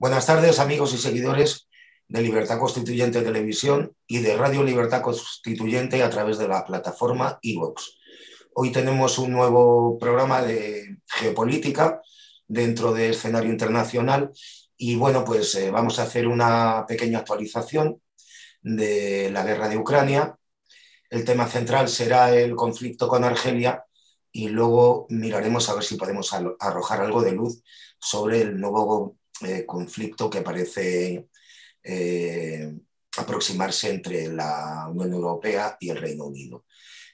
Buenas tardes, amigos y seguidores de Libertad Constituyente Televisión y de Radio Libertad Constituyente a través de la plataforma iVox. Hoy tenemos un nuevo programa de geopolítica dentro del escenario internacional y bueno, pues eh, vamos a hacer una pequeña actualización de la guerra de Ucrania. El tema central será el conflicto con Argelia y luego miraremos a ver si podemos arrojar algo de luz sobre el nuevo eh, conflicto que parece eh, aproximarse entre la Unión Europea y el Reino Unido.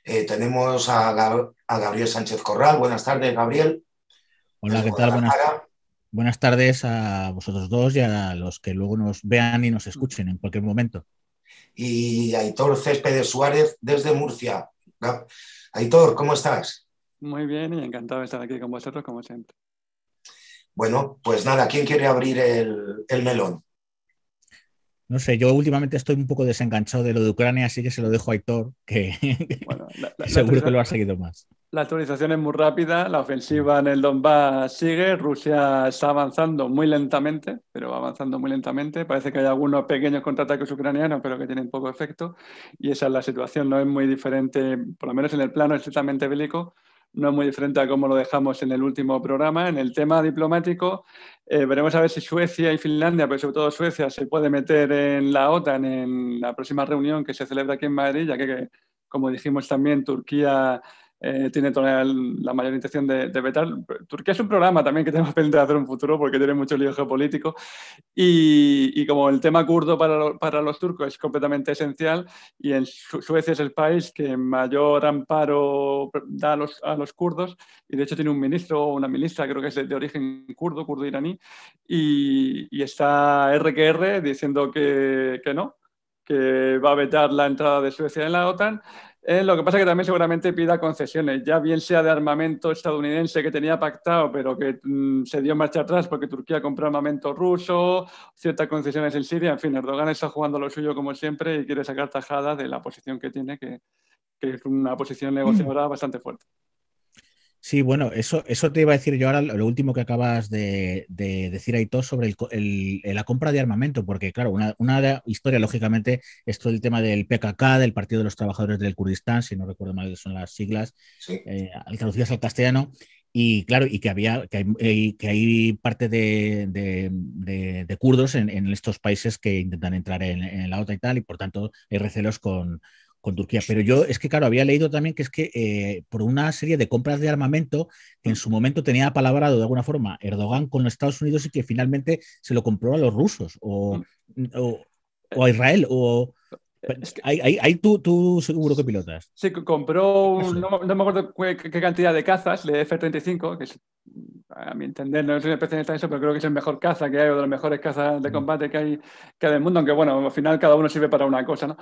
Eh, tenemos a, Gabriel Sánchez Corral. Buenas tardes, Gabriel. Hola, ¿qué tal? Buenas, buenas, tardes a vosotros dos y a los que luego nos vean y nos escuchen en cualquier momento. Y Aitor Céspedes Suárez desde Murcia. Aitor, ¿cómo estás? Muy bien y encantado de estar aquí con vosotros, como siempre. Bueno, pues nada, ¿quién quiere abrir el, melón? No sé, yo últimamente estoy un poco desenganchado de lo de Ucrania, así que se lo dejo a Héctor, que, seguro que lo ha seguido más. La actualización es muy rápida, la ofensiva en el Donbass sigue, Rusia está avanzando muy lentamente, pero va avanzando muy lentamente. Parece que hay algunos pequeños contraataques ucranianos, pero que tienen poco efecto. Y esa es la situación, no es muy diferente, por lo menos en el plano estrictamente bélico, no es muy diferente a cómo lo dejamos en el último programa. En el tema diplomático, eh, veremos a ver si Suecia y Finlandia, pero sobre todo Suecia, se puede meter en la OTAN en la próxima reunión que se celebra aquí en Madrid, ya que, como dijimos también, Turquía eh, tiene todavía la mayor intención de, vetar. Turquía es un programa también que tenemos pendiente de hacer un futuro porque tiene mucho lío geopolítico y, y como el tema kurdo para, para, los turcos es completamente esencial y en Suecia es el país que mayor amparo da a los, a los kurdos y de hecho tiene un ministro o una ministra, creo que es de, origen kurdo, kurdo iraní, y, y, está RQR diciendo que, que no, que va a vetar la entrada de Suecia en la OTAN eh, lo que pasa es que también seguramente pida concesiones, ya bien sea de armamento estadounidense que tenía pactado, pero que mm, se dio marcha atrás porque Turquía compró armamento ruso, ciertas concesiones en Siria. En fin, Erdogan está jugando lo suyo como siempre y quiere sacar tajada de la posición que tiene, que es una posición negociadora bastante fuerte. Sí, bueno, eso, eso te iba a decir yo ahora lo último que acabas de, decir, todo sobre la compra de armamento, porque claro, una, historia, lógicamente, es todo el tema del PKK, del Partido de los Trabajadores del Kurdistán, si no recuerdo mal son las siglas, eh, traducidas al castellano, y claro, y que había que hay, eh, parte de, kurdos en, estos países que intentan entrar en, en, la OTAN y tal, y por tanto hay recelos con, con Turquía. Pero yo es que, claro, había leído también que es que eh, por una serie de compras de armamento que en su momento tenía palabrado de alguna forma Erdogan con los Estados Unidos y que finalmente se lo compró a los rusos o, mm. o, o a Israel o, ¿Hay tú, tú, seguro que pilotas. Sí, compró, no, me acuerdo qué, cantidad de cazas, de F-35, que a mi entender no es una especialista en eso, pero creo que es el mejor caza que hay, o de las mejores cazas de combate que hay, que del mundo, aunque bueno, al final cada uno sirve para una cosa, ¿no?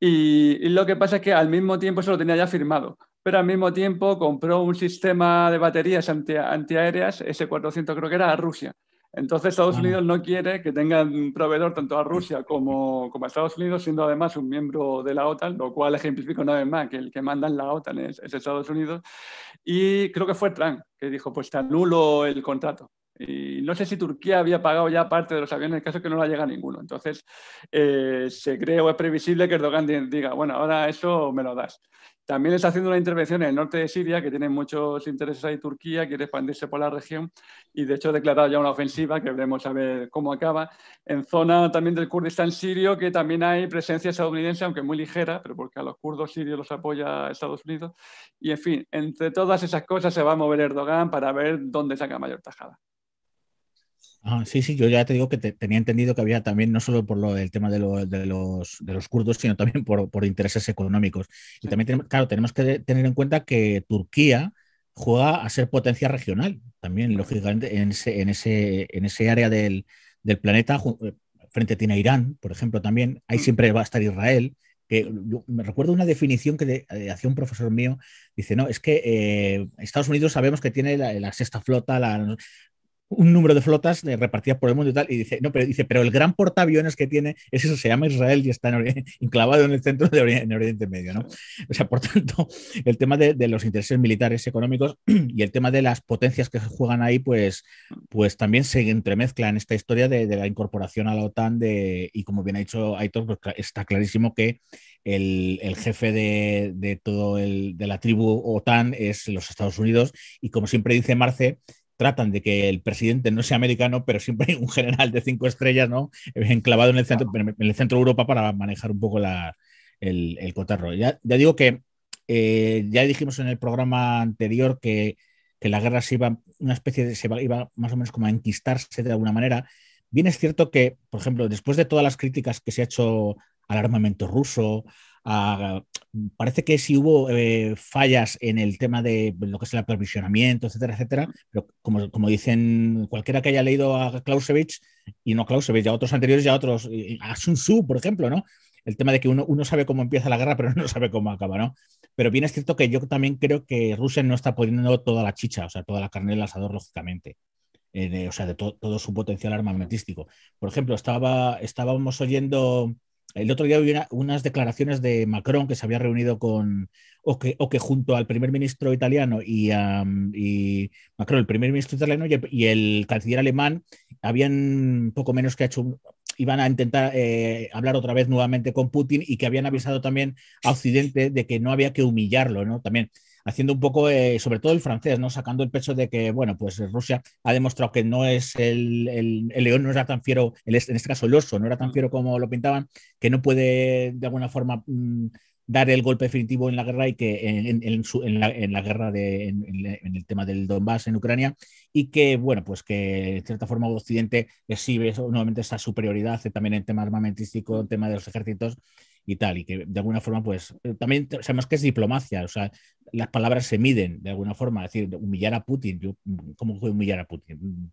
Y, lo que pasa es que al mismo tiempo eso lo tenía ya firmado, pero al mismo tiempo compró un sistema de baterías antiaéreas, S-400 creo que era, a Rusia. Entonces Estados Unidos no quiere que tengan proveedor tanto a Rusia como, a Estados Unidos, siendo además un miembro de la OTAN, lo cual ejemplifica una vez más que el que manda en la OTAN es, Estados Unidos. Y creo que fue Trump que dijo, pues te anulo el contrato. Y no sé si Turquía había pagado ya parte de los aviones, el caso que no la llega ninguno. Entonces, eh, se cree o es previsible que Erdogan diga, bueno, ahora eso me lo das. También está haciendo una intervención en el norte de Siria, que tiene muchos intereses ahí Turquía, quiere expandirse por la región y de hecho ha declarado ya una ofensiva, que veremos a ver cómo acaba, en zona también del Kurdistán sirio, que también hay presencia estadounidense, aunque muy ligera, pero porque a los kurdos sirios los apoya Estados Unidos. Y en fin, entre todas esas cosas se va a mover Erdogan para ver dónde saca mayor tajada sí, sí, yo ya te digo que tenía entendido que había también, no solo por lo del tema de, los, kurdos, sino también por, por intereses económicos. Y también, claro, tenemos que tener en cuenta que Turquía juega a ser potencia regional, también, lógicamente, en ese, en ese, área del, planeta. Eh, frente tiene Irán, por ejemplo, también. Ahí mm. siempre va a estar Israel. Que me recuerdo una definición que eh, hacía un profesor mío, dice, no, es que eh, Estados Unidos sabemos que tiene la sexta flota, la, un número de flotas eh, repartidas por el mundo y tal, y dice, no, pero dice, pero el gran portaaviones que tiene es eso, se llama Israel y está enclavado en el centro de Oriente, Medio, ¿no? O sea, por tanto, el tema de, los intereses militares económicos y el tema de las potencias que se juegan ahí, pues, pues también se entremezcla en esta historia de, la incorporación a la OTAN de, y como bien ha dicho Aitor, pues está clarísimo que el, jefe de, de todo el, de la tribu OTAN es los Estados Unidos y como siempre dice Marce, tratan de que el presidente no sea americano, pero siempre hay un general de cinco estrellas, ¿no? Enclavado en el centro, en el centro de Europa para manejar un poco el, cotarro. Ya, digo que eh, ya dijimos en el programa anterior que, la guerra se iba, una especie de, se iba, más o menos como a enquistarse de alguna manera. Bien es cierto que, por ejemplo, después de todas las críticas que se ha hecho al armamento ruso, parece que sí hubo eh, fallas en el tema de pues, lo que es el aprovisionamiento, etcétera, etcétera, pero como, dicen cualquiera que haya leído a Clausewitz, y no Clausewitz, ya otros anteriores, ya otros, eh, a Sun Tzu, por ejemplo, ¿no? El tema de que uno, uno sabe cómo empieza la guerra, pero no sabe cómo acaba, ¿no? Pero bien es cierto que yo también creo que Rusia no está poniendo toda la chicha, o sea, toda la carne del asador, lógicamente. Eh, o sea, de todo su potencial armamentístico. Por ejemplo, estaba, estábamos oyendo el otro día hubo unas declaraciones de Macron que se había reunido con, o que, junto al primer ministro italiano y, Macron, el primer ministro italiano y el, canciller alemán, habían poco menos que hecho, iban a intentar eh, hablar otra vez nuevamente con Putin y que habían avisado también a Occidente de que no había que humillarlo, ¿no? También haciendo un poco, eh, sobre todo el francés, ¿no? Sacando el pecho de que, bueno, pues Rusia ha demostrado que no es el, león, no era tan fiero, en este caso el oso, no era tan mm. fiero como lo pintaban, que no puede de alguna forma mm, dar el golpe definitivo en la guerra y que en, la, guerra de, en, el tema del Donbass en Ucrania y que bueno pues que de cierta forma Occidente exhibe nuevamente esa superioridad eh, también en tema armamentístico, en tema de los ejércitos y tal, y que de alguna forma, pues eh, también, sabemos más que es diplomacia, o sea, las palabras se miden de alguna forma, es decir, humillar a Putin, yo, ¿cómo fue humillar a Putin?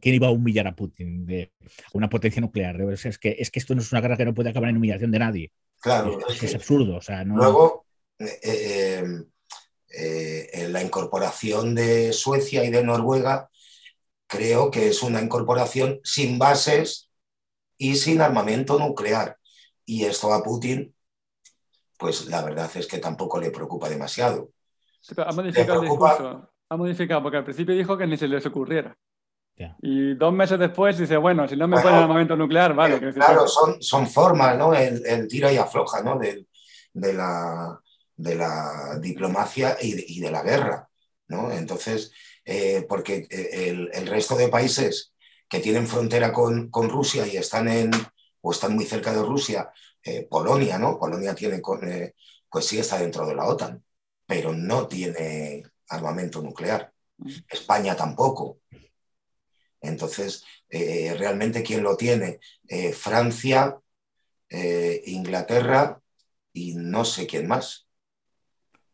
¿Quién iba a humillar a Putin? De una potencia nuclear, es, que, es que esto no es una guerra que no puede acabar en humillación de nadie. Claro. Es, absurdo, Luego, eh, eh, la incorporación de Suecia y de Noruega creo que es una incorporación sin bases y sin armamento nuclear. Y esto a Putin, pues la verdad es que tampoco le preocupa demasiado. ha modificado Ha modificado, porque al principio dijo que ni se les ocurriera. Y dos meses después dice, bueno, si no me ponen el momento nuclear, vale. claro, son, son formas, ¿no? El, el, tira y afloja, ¿no? De, la, de la diplomacia y de, la guerra, ¿no? Entonces, eh, porque eh, el, resto de países que tienen frontera con, con Rusia y están en, o están muy cerca de Rusia, eh, Polonia, ¿no? Polonia tiene, eh, pues sí está dentro de la OTAN, pero no tiene armamento nuclear. España tampoco. Entonces, eh, realmente quién lo tiene? Francia, Inglaterra y no sé quién más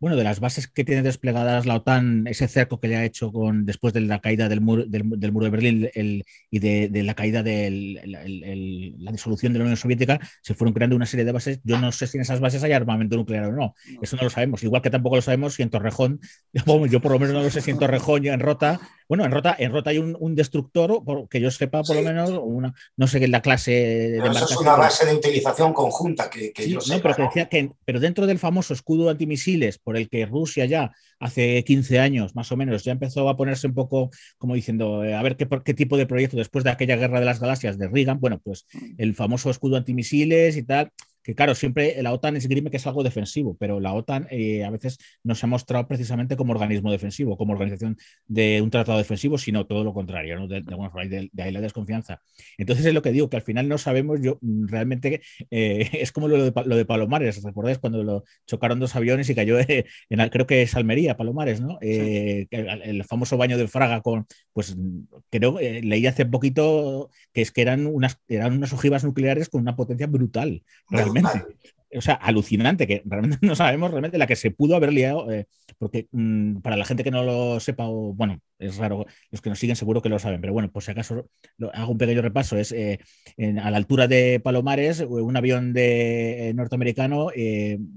bueno, de las bases que tiene desplegadas la OTAN, ese cerco que le ha hecho con, después de la caída del, muro, del, muro de Berlín y de, la caída de la disolución de la Unión Soviética, se fueron creando una serie de bases. Yo no sé si en esas bases hay armamento nuclear o no. Eso no lo sabemos. Igual que tampoco lo sabemos si en Torrejón, yo por lo menos no lo sé si en Torrejón y en Rota. Bueno, en Rota, en Rota hay un, un destructor, que yo sepa por lo menos, una, no sé qué es la clase de... Pero eso es una base de utilización conjunta que, ellos... pero dentro del famoso escudo antimisiles, por el que Rusia ya hace 15 años más o menos ya empezó a ponerse un poco como diciendo eh, a ver qué, qué tipo de proyecto después de aquella guerra de las galaxias de Reagan, bueno, pues mm. el famoso escudo antimisiles y tal, que claro, siempre la OTAN es grime que es algo defensivo, pero la OTAN eh, a veces no se ha mostrado precisamente como organismo defensivo, como organización de un tratado defensivo, sino todo lo contrario, de, de, ahí la desconfianza. Entonces es lo que digo, que al final no sabemos, yo mm, realmente eh, es como lo de, lo de Palomares, ¿recordáis cuando lo chocaron dos aviones y cayó eh, en, creo que es Almería, Palomares, ¿no? El, famoso baño del Fraga con, pues creo, leí hace poquito que es que eran unas, eran unas ojivas nucleares con una potencia brutal. O sea, alucinante, que realmente no sabemos realmente la que se pudo haber liado, eh, porque mm, para la gente que no lo sepa, o bueno, es raro, los que nos siguen seguro que lo saben, pero bueno, por si acaso hago un pequeño repaso, es eh, a la altura de Palomares, eh, un avión de, norteamericano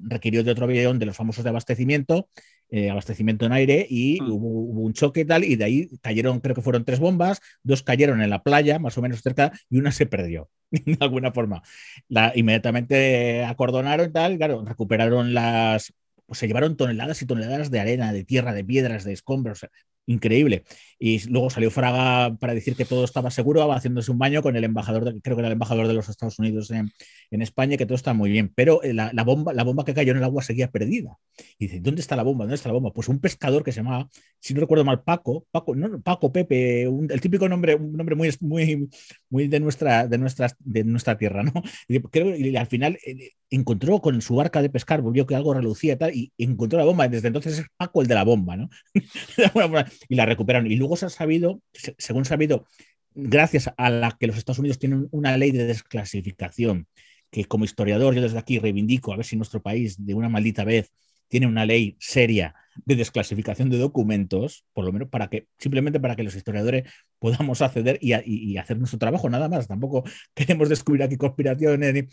requirió de otro avión de los famosos de abastecimiento eh, abastecimiento en aire y mm. hubo, un choque y tal, y de ahí cayeron, creo que fueron tres bombas, dos cayeron en la playa, más o menos cerca, y una se perdió, de alguna forma. La, inmediatamente acordonaron y tal, claro, recuperaron las... Pues se llevaron toneladas y toneladas de arena, de tierra, de piedras, de escombros, increíble. Y luego salió Fraga para decir que todo estaba seguro, haciéndose un baño con el embajador, creo que era el embajador de los Estados Unidos en, España, que todo está muy bien. Pero eh, la, bomba, la bomba que cayó en el agua seguía perdida. Y dice, ¿dónde está la bomba? ¿Dónde está la bomba? Pues un pescador que se llamaba, si no recuerdo mal, Paco, Paco, no, Paco Pepe, el típico nombre, un nombre muy, muy, muy de, nuestra, de, nuestras, de nuestra tierra, ¿no? y al final eh, encontró con su barca de pescar, volvió que algo relucía y tal, y encontró la bomba. desde entonces es Paco el de la bomba, ¿no? y la recuperaron. Y luego se ha sabido, según se ha sabido, gracias a la que los Estados Unidos tienen una ley de desclasificación, que como historiador yo desde aquí reivindico, a ver si nuestro país de una maldita vez tiene una ley seria de desclasificación de documentos, por lo menos para que, simplemente para que los historiadores podamos acceder y, hacer nuestro trabajo, nada más. Tampoco queremos descubrir aquí conspiraciones ni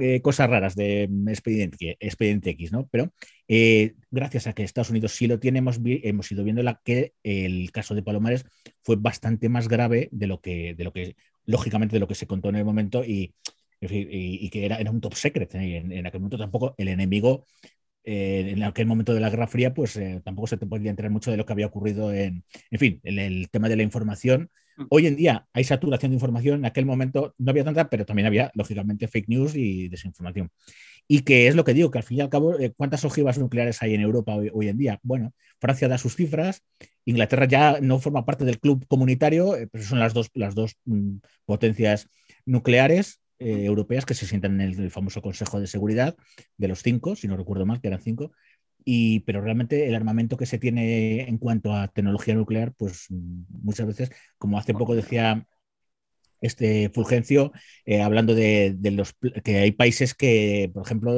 eh, cosas raras de mm, expediente, expediente X, ¿no? Pero eh, gracias a que Estados Unidos sí lo tiene, hemos, ido viendo que el caso de Palomares fue bastante más grave de lo que, lógicamente, de lo que se contó en el momento y, que era, un top secret. ¿eh? en, aquel momento tampoco el enemigo eh, en aquel momento de la Guerra Fría, pues eh, tampoco se te podía enterar mucho de lo que había ocurrido en, en fin, en el tema de la información. Mm. Hoy en día hay saturación de información, en aquel momento no había tanta, pero también había, lógicamente, fake news y desinformación. Y que es lo que digo, que al fin y al cabo, eh, ¿cuántas ojivas nucleares hay en Europa hoy, en día? Bueno, Francia da sus cifras, Inglaterra ya no forma parte del club comunitario, pero son las dos, las dos mm, potencias nucleares, eh, europeas que se sientan en el, famoso Consejo de Seguridad de los cinco, si no recuerdo mal, que eran cinco. Y, pero realmente el armamento que se tiene en cuanto a tecnología nuclear, pues muchas veces, como hace poco decía este Fulgencio, eh, hablando de, de, los que hay países que, por ejemplo,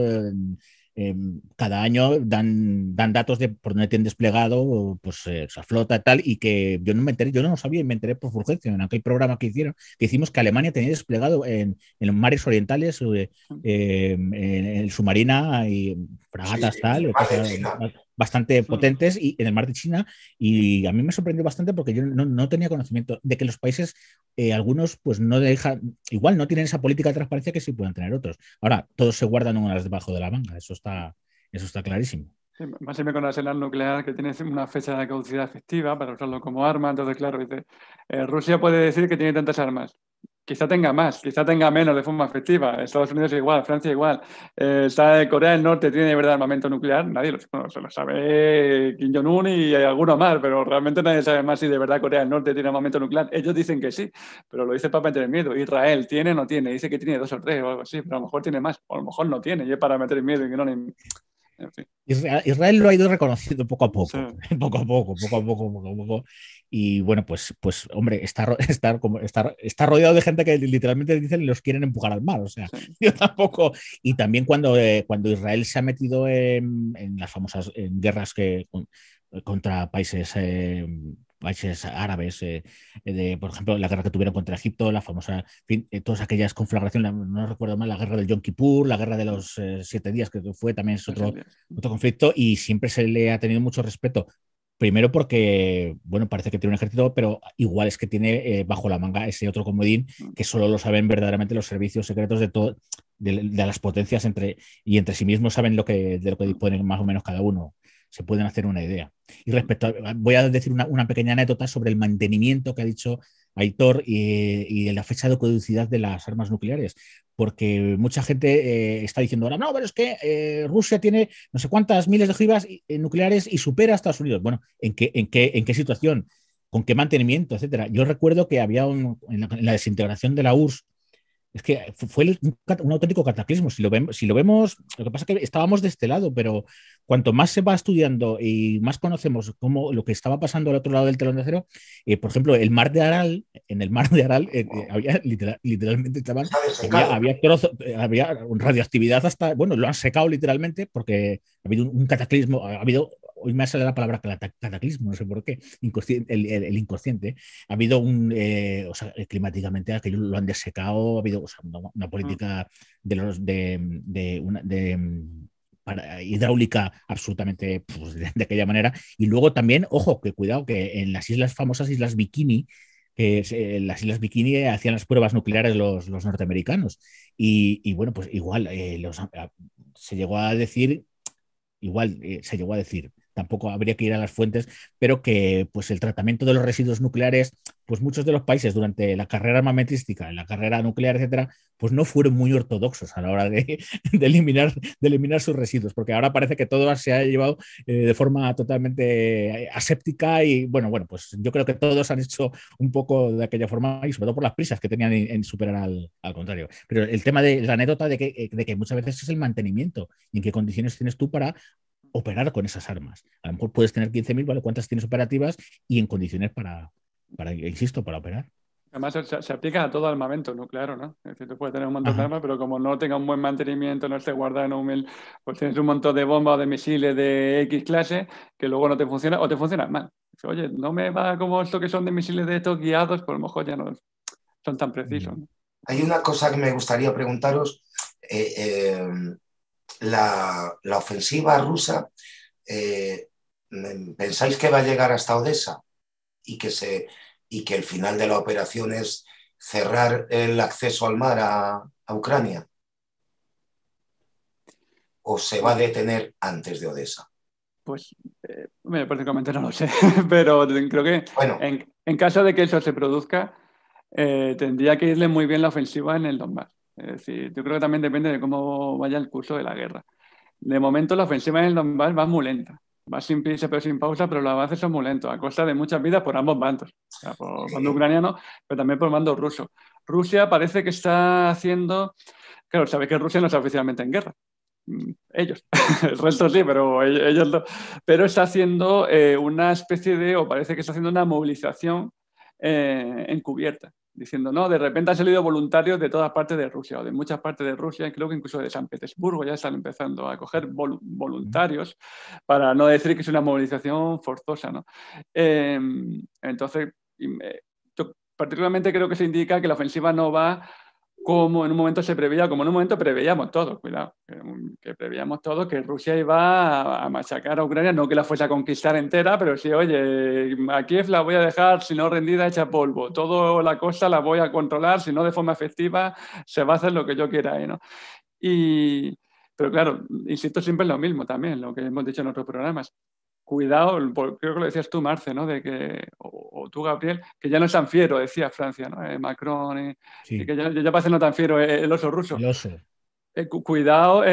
Em, cada año dan, dan datos de por dónde tienen desplegado pues esa eh, flota tal y que yo no me enteré, yo no lo sabía y me enteré por Fulgencio en aquel programa que hicieron, que hicimos que Alemania tenía desplegado en, los mares orientales eh, em, en, submarina y fragatas tal bastante potentes y, en el mar de China. Y a mí me sorprendió bastante porque yo no, tenía conocimiento de que los países, eh, algunos, pues no dejan, igual no tienen esa política de transparencia que sí puedan tener otros. Ahora, todos se guardan unas debajo de la manga, eso está, eso está clarísimo. Más más me con la las nuclear que tiene una fecha de caducidad efectiva para usarlo como arma, entonces claro, dice, eh, Rusia puede decir que tiene tantas armas, quizá tenga más, quizá tenga menos de forma efectiva. Estados Unidos igual, Francia igual. Eh, Corea del Norte tiene de verdad armamento nuclear, nadie lo, se lo sabe Kim Jong-un y hay alguno más, pero realmente nadie sabe más si de verdad Corea del Norte tiene armamento nuclear. Ellos dicen que sí, pero lo dice para meter miedo. Israel tiene, o no tiene, dice que tiene dos o tres o algo así, pero a lo mejor tiene más, o a lo mejor no tiene, y es para meter miedo En Israel lo ha ido reconociendo poco a poco, poco a poco, poco a poco, poco a poco. Y bueno, pues, pues hombre, está, estar como, estar está rodeado de gente que literalmente dicen los quieren empujar al mar. O sea, yo tampoco. Y también cuando, eh, cuando Israel se ha metido en, en las famosas guerras que, contra países. Eh, países árabes, eh, de, por ejemplo, la guerra que tuvieron contra Egipto, la famosa, en fin, todas aquellas conflagraciones, no recuerdo mal, la guerra del Yom Kippur, la guerra de los siete días, que fue también otro, otro conflicto, y siempre se le ha tenido mucho respeto, Primero porque, bueno, parece que tiene un ejército, pero igual es que tiene eh, bajo la manga ese otro comodín mm. que solo lo saben verdaderamente los servicios secretos de, todo, de, las potencias entre, y entre sí mismos saben lo que, de lo que mm. disponen más o menos cada uno. Se pueden hacer una idea. Y mm. respecto voy a decir una, una pequeña anécdota sobre el mantenimiento que ha dicho Aitor, y, eh, y, la fecha de caducidad de las armas nucleares. Porque mucha gente eh, está diciendo ahora, no, pero es que eh, Rusia tiene no sé cuántas miles de ojivas nucleares y supera a Estados Unidos. Bueno, ¿en qué, situación? ¿Con qué mantenimiento? Etcétera. Yo recuerdo que había en, la, desintegración de la URSS. Es que fue un, auténtico cataclismo. Si lo, vemos, si lo vemos, lo que pasa es que estábamos de este lado, pero cuanto más se va estudiando y más conocemos cómo lo que estaba pasando al otro lado del telón de acero, eh, por ejemplo, el mar de Aral, en el mar de Aral había literalmente había, radioactividad hasta, bueno, lo han secado literalmente porque ha habido un, cataclismo, ha habido hoy me sale la palabra cataclismo, no sé por qué, el, inconsciente. Ha habido un, eh, o sea, eh, climáticamente aquello lo han desecado, ha habido una, mm. política de los de, de hidráulica absolutamente pues, de, aquella manera. Y luego también, ojo, que cuidado, que en las islas famosas, Islas Bikini, que es, eh, las Islas Bikini hacían las pruebas nucleares los, norteamericanos. Y, bueno, pues igual eh, ah, se llegó a decir, igual eh, se llegó a decir, tampoco habría que ir a las fuentes, pero que pues el tratamiento de los residuos nucleares, pues muchos de los países durante la carrera armamentística, la carrera nuclear, etcétera, pues no fueron muy ortodoxos a la hora de, eliminar, de eliminar sus residuos, porque ahora parece que todo se ha llevado eh, de forma totalmente eh, aséptica y bueno, bueno, pues yo creo que todos han hecho un poco de aquella forma y sobre todo por las prisas que tenían en, superar al, contrario. Pero el tema de la anécdota de que, eh, de que muchas veces es el mantenimiento y en qué condiciones tienes tú para operar con esas armas. A lo mejor puedes tener 15.000, ¿vale? ¿Cuántas tienes operativas y en condiciones para, para insisto, para operar? Además, se, aplica a todo armamento nuclear, ¿no? Es decir, tú puedes tener un montón de armas, pero como no tenga un buen mantenimiento, no esté guardado en un mil, pues tienes un montón de bombas o de misiles de X clase que luego no te funciona o te funciona mal. Oye, no me va como esto que son de misiles de estos guiados, por pues lo mejor ya no son tan precisos. Hay una cosa que me gustaría preguntaros. Eh, eh, la, ofensiva rusa, eh, ¿pensáis que va a llegar hasta Odessa y que, se, y que el final de la operación es cerrar el acceso al mar a, Ucrania? ¿O se va a detener antes de Odessa? Pues eh, prácticamente no lo sé, pero creo que en, caso de que eso se produzca, eh, tendría que irle muy bien la ofensiva en el Donbass. Es decir, yo creo que también depende de cómo vaya el curso de la guerra. De momento la ofensiva en el Donbass va muy lenta. Va sin pero sin pausa, pero los avances son muy lentos, a costa de muchas vidas por ambos bandos, o sea, por bando ucraniano, pero también por el bando ruso. Rusia parece que está haciendo... Claro, sabéis que Rusia no está oficialmente en guerra, mm, ellos, el resto sí, pero e-, ellos no. Pero está haciendo eh, una especie de, o parece que está haciendo una movilización eh, encubierta diciendo, no, de repente han salido voluntarios de todas partes de Rusia o de muchas partes de Rusia, creo que incluso de San Petersburgo ya están empezando a coger voluntarios, para no decir que es una movilización forzosa. ¿no? Em, entonces, yo particularmente creo que se indica que la ofensiva no va como en un momento se preveía, como en un momento preveíamos todo, cuidado, que, preveíamos todo, que Rusia iba a, machacar a Ucrania, no que la fuese a conquistar entera, pero sí, oye, a Kiev la voy a dejar, si no rendida, hecha polvo, toda la cosa la voy a controlar, si no de forma efectiva, se va a hacer lo que yo quiera ahí, ¿no? Y, pero claro, insisto, siempre es lo mismo también, lo que hemos dicho en otros programas cuidado, creo que lo decías tú, Marce, ¿no? De que, o, tú, Gabriel, que ya no es tan fiero, decía Francia, ¿no? Eh, Macron, eh, que ya, ya parece no tan fiero eh, el oso ruso. Eh, cuidado,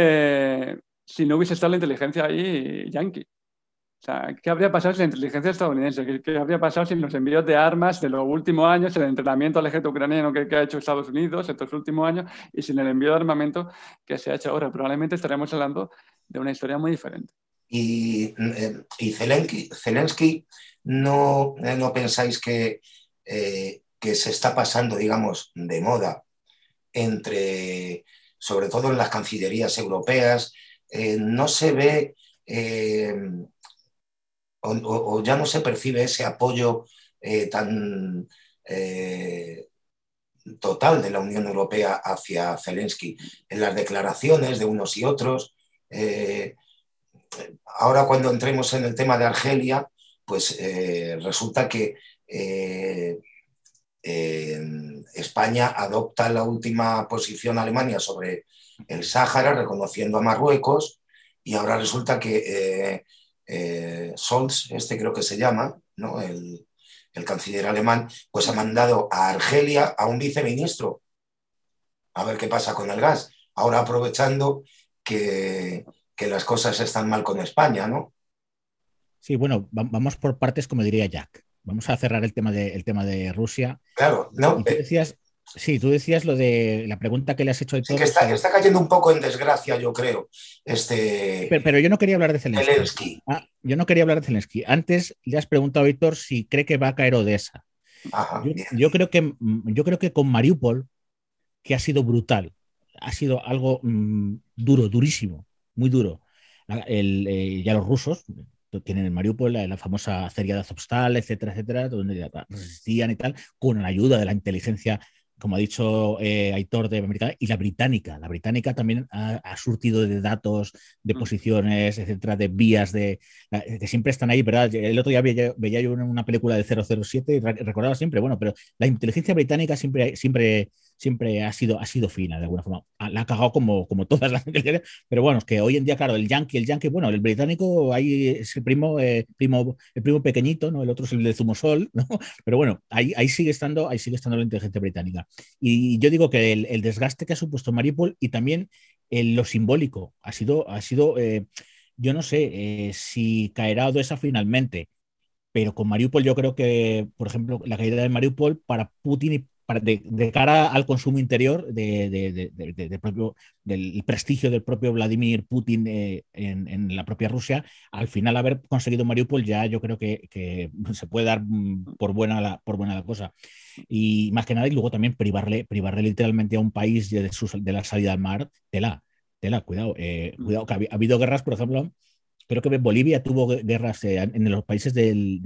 si no hubiese estado la inteligencia ahí, yankee. O sea, ¿qué habría pasado sin la inteligencia estadounidense? ¿Qué, habría pasado sin los envíos de armas de los últimos años, el entrenamiento al ejército ucraniano que, que, ha hecho Estados Unidos estos últimos años y sin el envío de armamento que se ha hecho ahora? Probablemente estaremos hablando de una historia muy diferente y, eh, y Zelensky, no, eh, no pensáis que, eh, que se está pasando, digamos, de moda entre, sobre todo en las cancillerías europeas, no se ve o, ya no se percibe ese apoyo tan total de la Unión Europea hacia Zelensky. En las declaraciones de unos y otros, ahora cuando entremos en el tema de Argelia, pues eh, resulta que eh, España adopta la última posición Alemania sobre el Sáhara, reconociendo a Marruecos, y ahora resulta que eh, Solz, este creo que se llama, ¿no? el canciller alemán, pues ha mandado a Argelia a un viceministro a ver qué pasa con el gas. Ahora aprovechando que, las cosas están mal con España, ¿no? Sí, bueno, vamos por partes, como diría Jack. Vamos a cerrar el tema de, tema de Rusia. Claro, no. Eh, decías, sí, tú decías lo de la pregunta que le has hecho. a sí, está, cayendo un poco en desgracia, yo creo. Este... Pero, yo no quería hablar de Zelensky. Ah, yo no quería hablar de Zelensky. Antes le has preguntado a Víctor si cree que va a caer Odessa. yo, creo que, yo creo que con Mariupol, que ha sido brutal, ha sido algo mm, duro, durísimo muy duro. el, eh, ya los rusos eh, tienen el Mariupol, la, la famosa acería de Azovstal, etcétera, etcétera, donde resistían y tal, con la ayuda de la inteligencia, como ha dicho eh, Aitor de América, y la británica. La británica también ha, surtido de datos, de mm. posiciones, etcétera, de vías, de que siempre están ahí, ¿verdad? El otro día veía, yo una, película de 007 y recordaba siempre, bueno, pero la inteligencia británica siempre, siempre siempre ha sido, ha sido fina de alguna forma. Ah, la ha cagado como, como todas las pero bueno, es que hoy en día, claro, el yankee, el yankee, bueno, el británico ahí es el primo, eh, primo, el primo pequeñito, ¿no? El otro es el de Zumosol, ¿no? Pero bueno, ahí, ahí sigue estando, ahí sigue estando la inteligencia británica. Y yo digo que el, el desgaste que ha supuesto Mariupol y también eh, lo simbólico ha sido, ha sido eh, yo no sé si caerá esa finalmente, pero con Mariupol yo creo que, por ejemplo, la caída de Mariupol para Putin y de, cara al consumo interior de, de, propio, del prestigio del propio Vladimir Putin eh, en, en, la propia Rusia, al final haber conseguido Mariupol ya yo creo que, que se puede dar mm, por buena, la, por buena la cosa. Y más que nada, y luego también privarle, privarle literalmente a un país de, de la salida al mar, tela, tela, cuidado, eh, mm. cuidado, que ha habido guerras, por ejemplo, creo que Bolivia tuvo guerras eh, en los países del,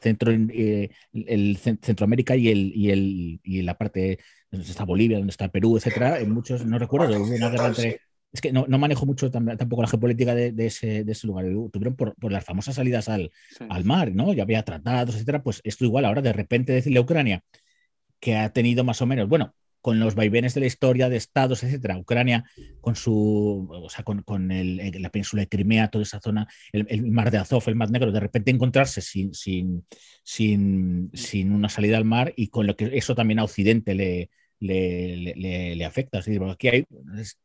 centro, el Centroamérica y, el, y, el, la parte donde está Bolivia, donde está Perú, etcétera. En muchos, no recuerdo, hubo una guerra entre. Es que no, manejo mucho tampoco la geopolítica de, ese, lugar. Tuvieron por, las famosas salidas al, al mar, ¿no? Ya había tratados, etcétera. Pues esto igual ahora de repente decirle a Ucrania que ha tenido más o menos, bueno, con los vaivenes de la historia, de estados, etcétera. Ucrania, con su, con, eh, la península de Crimea, toda esa zona, el, mar de Azov, el mar negro, de repente encontrarse sin, sin, sin una salida al mar y con lo que eso también a Occidente le, le, le, afecta. aquí hay,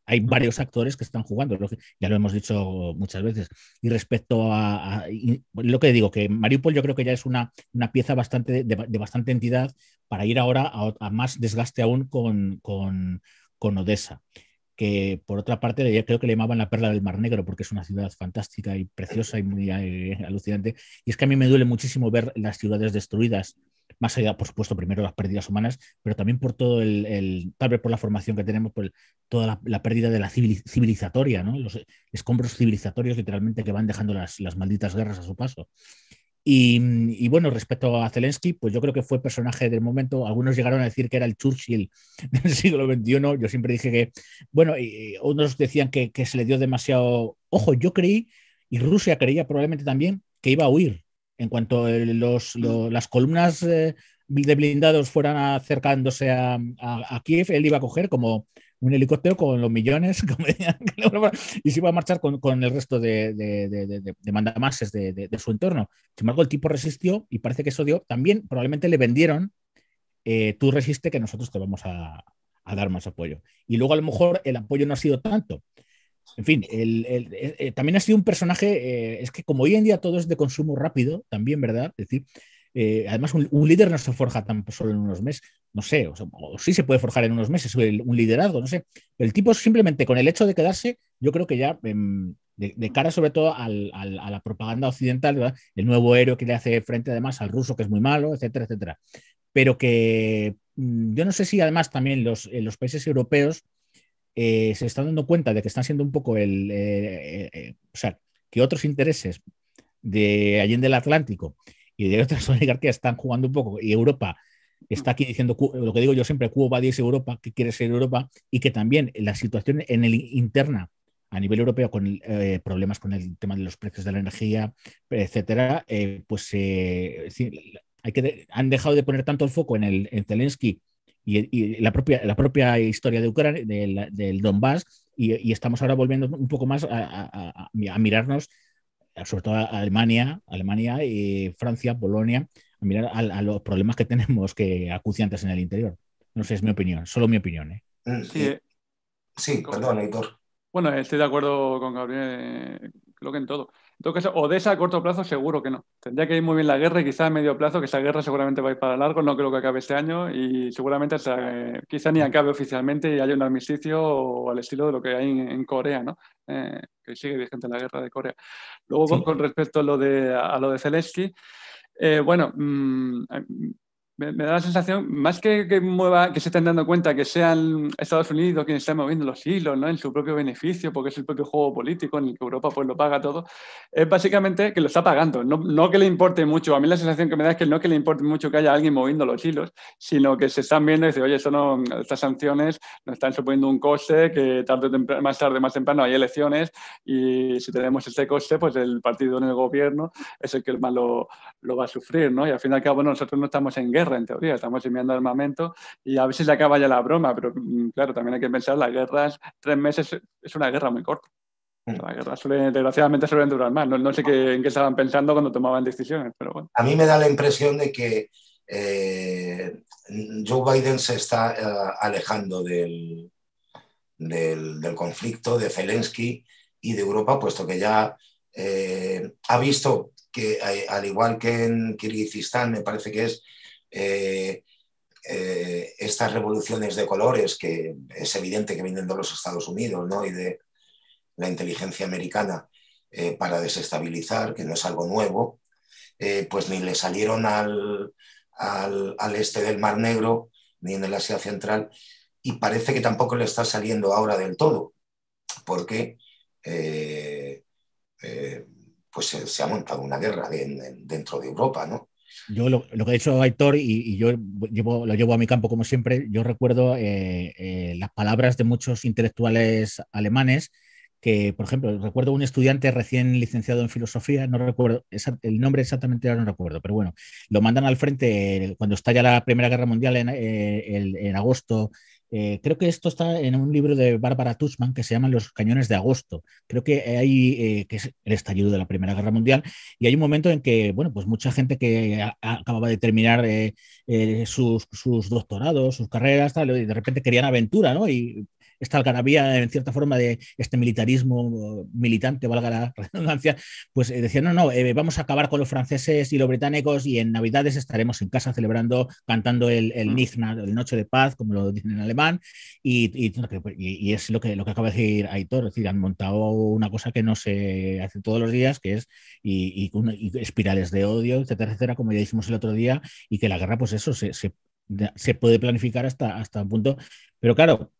hay, varios actores que están jugando, ya lo hemos dicho muchas veces. Y respecto a, lo que digo, que Mariupol yo creo que ya es una, una pieza bastante, de, bastante entidad para ir ahora a, más desgaste aún con, con, Odessa que por otra parte creo que le llamaban la perla del Mar Negro porque es una ciudad fantástica y preciosa y muy eh, alucinante. Y es que a mí me duele muchísimo ver las ciudades destruidas más allá, por supuesto, primero las pérdidas humanas, pero también por todo el, tal vez por la formación que tenemos, por toda la, pérdida de la civilizatoria, ¿no? los escombros civilizatorios literalmente que van dejando las, malditas guerras a su paso. Y, bueno, respecto a Zelensky, pues yo creo que fue personaje del momento. Algunos llegaron a decir que era el Churchill del siglo XXI. Yo siempre dije que, bueno, y, decían que, se le dio demasiado. Ojo, yo creí, y Rusia creía probablemente también, que iba a huir en cuanto las columnas eh, de blindados fueran acercándose a, a, Kiev, él iba a coger como un helicóptero con los millones y se iba a marchar con, el resto de, mandamases de, su entorno. Sin embargo, el tipo resistió y parece que eso dio. También probablemente le vendieron, eh, tú resiste que nosotros te vamos a, a dar más apoyo. Y luego a lo mejor el apoyo no ha sido tanto, en fin, eh, eh, también ha sido un personaje, eh, es que como hoy en día todo es de consumo rápido, también, ¿verdad? Es decir, además un, líder no se forja tan solo en unos meses, no sé, o, sí se puede forjar en unos meses un liderazgo, no sé. El tipo simplemente con el hecho de quedarse, yo creo que ya em, de, cara sobre todo a la propaganda occidental, ¿verdad? el nuevo héroe que le hace frente además al ruso que es muy malo, etcétera, etcétera. Pero que mm, yo no sé si además también los países europeos eh, se están dando cuenta de que están siendo un poco el, eh, eh, o sea, que otros intereses de en el Atlántico y de otras oligarquías están jugando un poco y Europa está aquí diciendo lo que digo yo siempre, Cuba dice Europa, que quiere ser Europa y que también la situación en el interna a nivel europeo con problemas con el tema de los precios de la energía, etcétera, pues hay que han dejado de poner tanto el foco en el en Zelensky y, la, propia, la propia historia de Ucrania, del, del Donbass, y, estamos ahora volviendo un poco más a, mirarnos, sobre todo a Alemania, Alemania y eh, Francia, Polonia, a mirar a, los problemas que tenemos que acuciantes en el interior. No sé, es mi opinión, solo mi opinión. ¿eh? Mm, sí, sí, eh. perdón, Editor. Bueno, estoy de acuerdo con Gabriel, creo que en todo. O de esa a corto plazo seguro que no. Tendría que ir muy bien la guerra y quizá a medio plazo, que esa guerra seguramente va a ir para largo, no creo que acabe este año y seguramente eh, quizá ni acabe oficialmente y haya un armisticio o al estilo de lo que hay en, Corea, ¿no? Eh, que sigue vigente la guerra de Corea. Luego, con, respecto a lo de, a lo de Zelensky, eh, bueno, mm, me, da la sensación, más que que, mueva, que se estén dando cuenta que sean Estados Unidos quienes están moviendo los hilos ¿no? en su propio beneficio, porque es el propio juego político en el que Europa pues, lo paga todo, es básicamente que lo está pagando. No, no que le importe mucho, a mí la sensación que me da es que no que le importe mucho que haya alguien moviendo los hilos, sino que se están viendo y dicen, oye, estas sanciones nos están suponiendo un coste, que tarde más tarde, más temprano hay elecciones y si tenemos este coste, pues el partido en el gobierno es el que más lo, lo va a sufrir. ¿no? Y al final nosotros no estamos en guerra en teoría, estamos enviando armamento y a veces se acaba ya la broma, pero mm, claro, también hay que pensar, las guerras, tres meses es una guerra muy corta. Mm. Las guerras desgraciadamente suelen durar más. No, sé qué, en qué estaban pensando cuando tomaban decisiones, pero bueno. A mí me da la impresión de que eh, Joe Biden se está eh, alejando del, del, conflicto de Zelensky y de Europa, puesto que ya eh, ha visto que, al igual que en Kirguistán, me parece que es, eh, eh, estas revoluciones de colores que es evidente que vienen de los Estados Unidos y de la inteligencia americana eh, para desestabilizar, que no es algo nuevo, pues ni le salieron al, al, este del Mar Negro ni en el Asia Central y parece que tampoco le está saliendo ahora del todo, porque pues se, ha montado una guerra dentro de Europa, ¿no? Yo lo, que ha dicho Aitor, y, yo lo llevo a mi campo como siempre, yo recuerdo eh, eh, las palabras de muchos intelectuales alemanes que, por ejemplo, recuerdo un estudiante recién licenciado en filosofía, no recuerdo el nombre exactamente, no recuerdo, pero bueno, lo mandan al frente cuando estalla la Primera Guerra Mundial en, eh, en agosto eh, creo que esto está en un libro de Bárbara Tuchman que se llama Los cañones de agosto. Creo que hay eh, que es el estallido de la Primera Guerra Mundial y hay un momento en que, bueno, pues mucha gente que acababa de terminar eh, sus, doctorados, sus carreras, de repente querían aventura, ¿no? esta algarabía, en cierta forma, de este militarismo militante, valga la redundancia, pues eh, decía, no, no, eh, vamos a acabar con los franceses y los británicos y en Navidades estaremos en casa celebrando, cantando el, el mm. el Noche de Paz, como lo dicen en alemán, y, y, es lo que, lo que acaba de decir Aitor, es decir, han montado una cosa que no se hace todos los días, que es y, espirales de odio, etcétera, etcétera, como ya dijimos el otro día, y que la guerra, pues eso, se, puede planificar hasta, hasta un punto. Pero claro,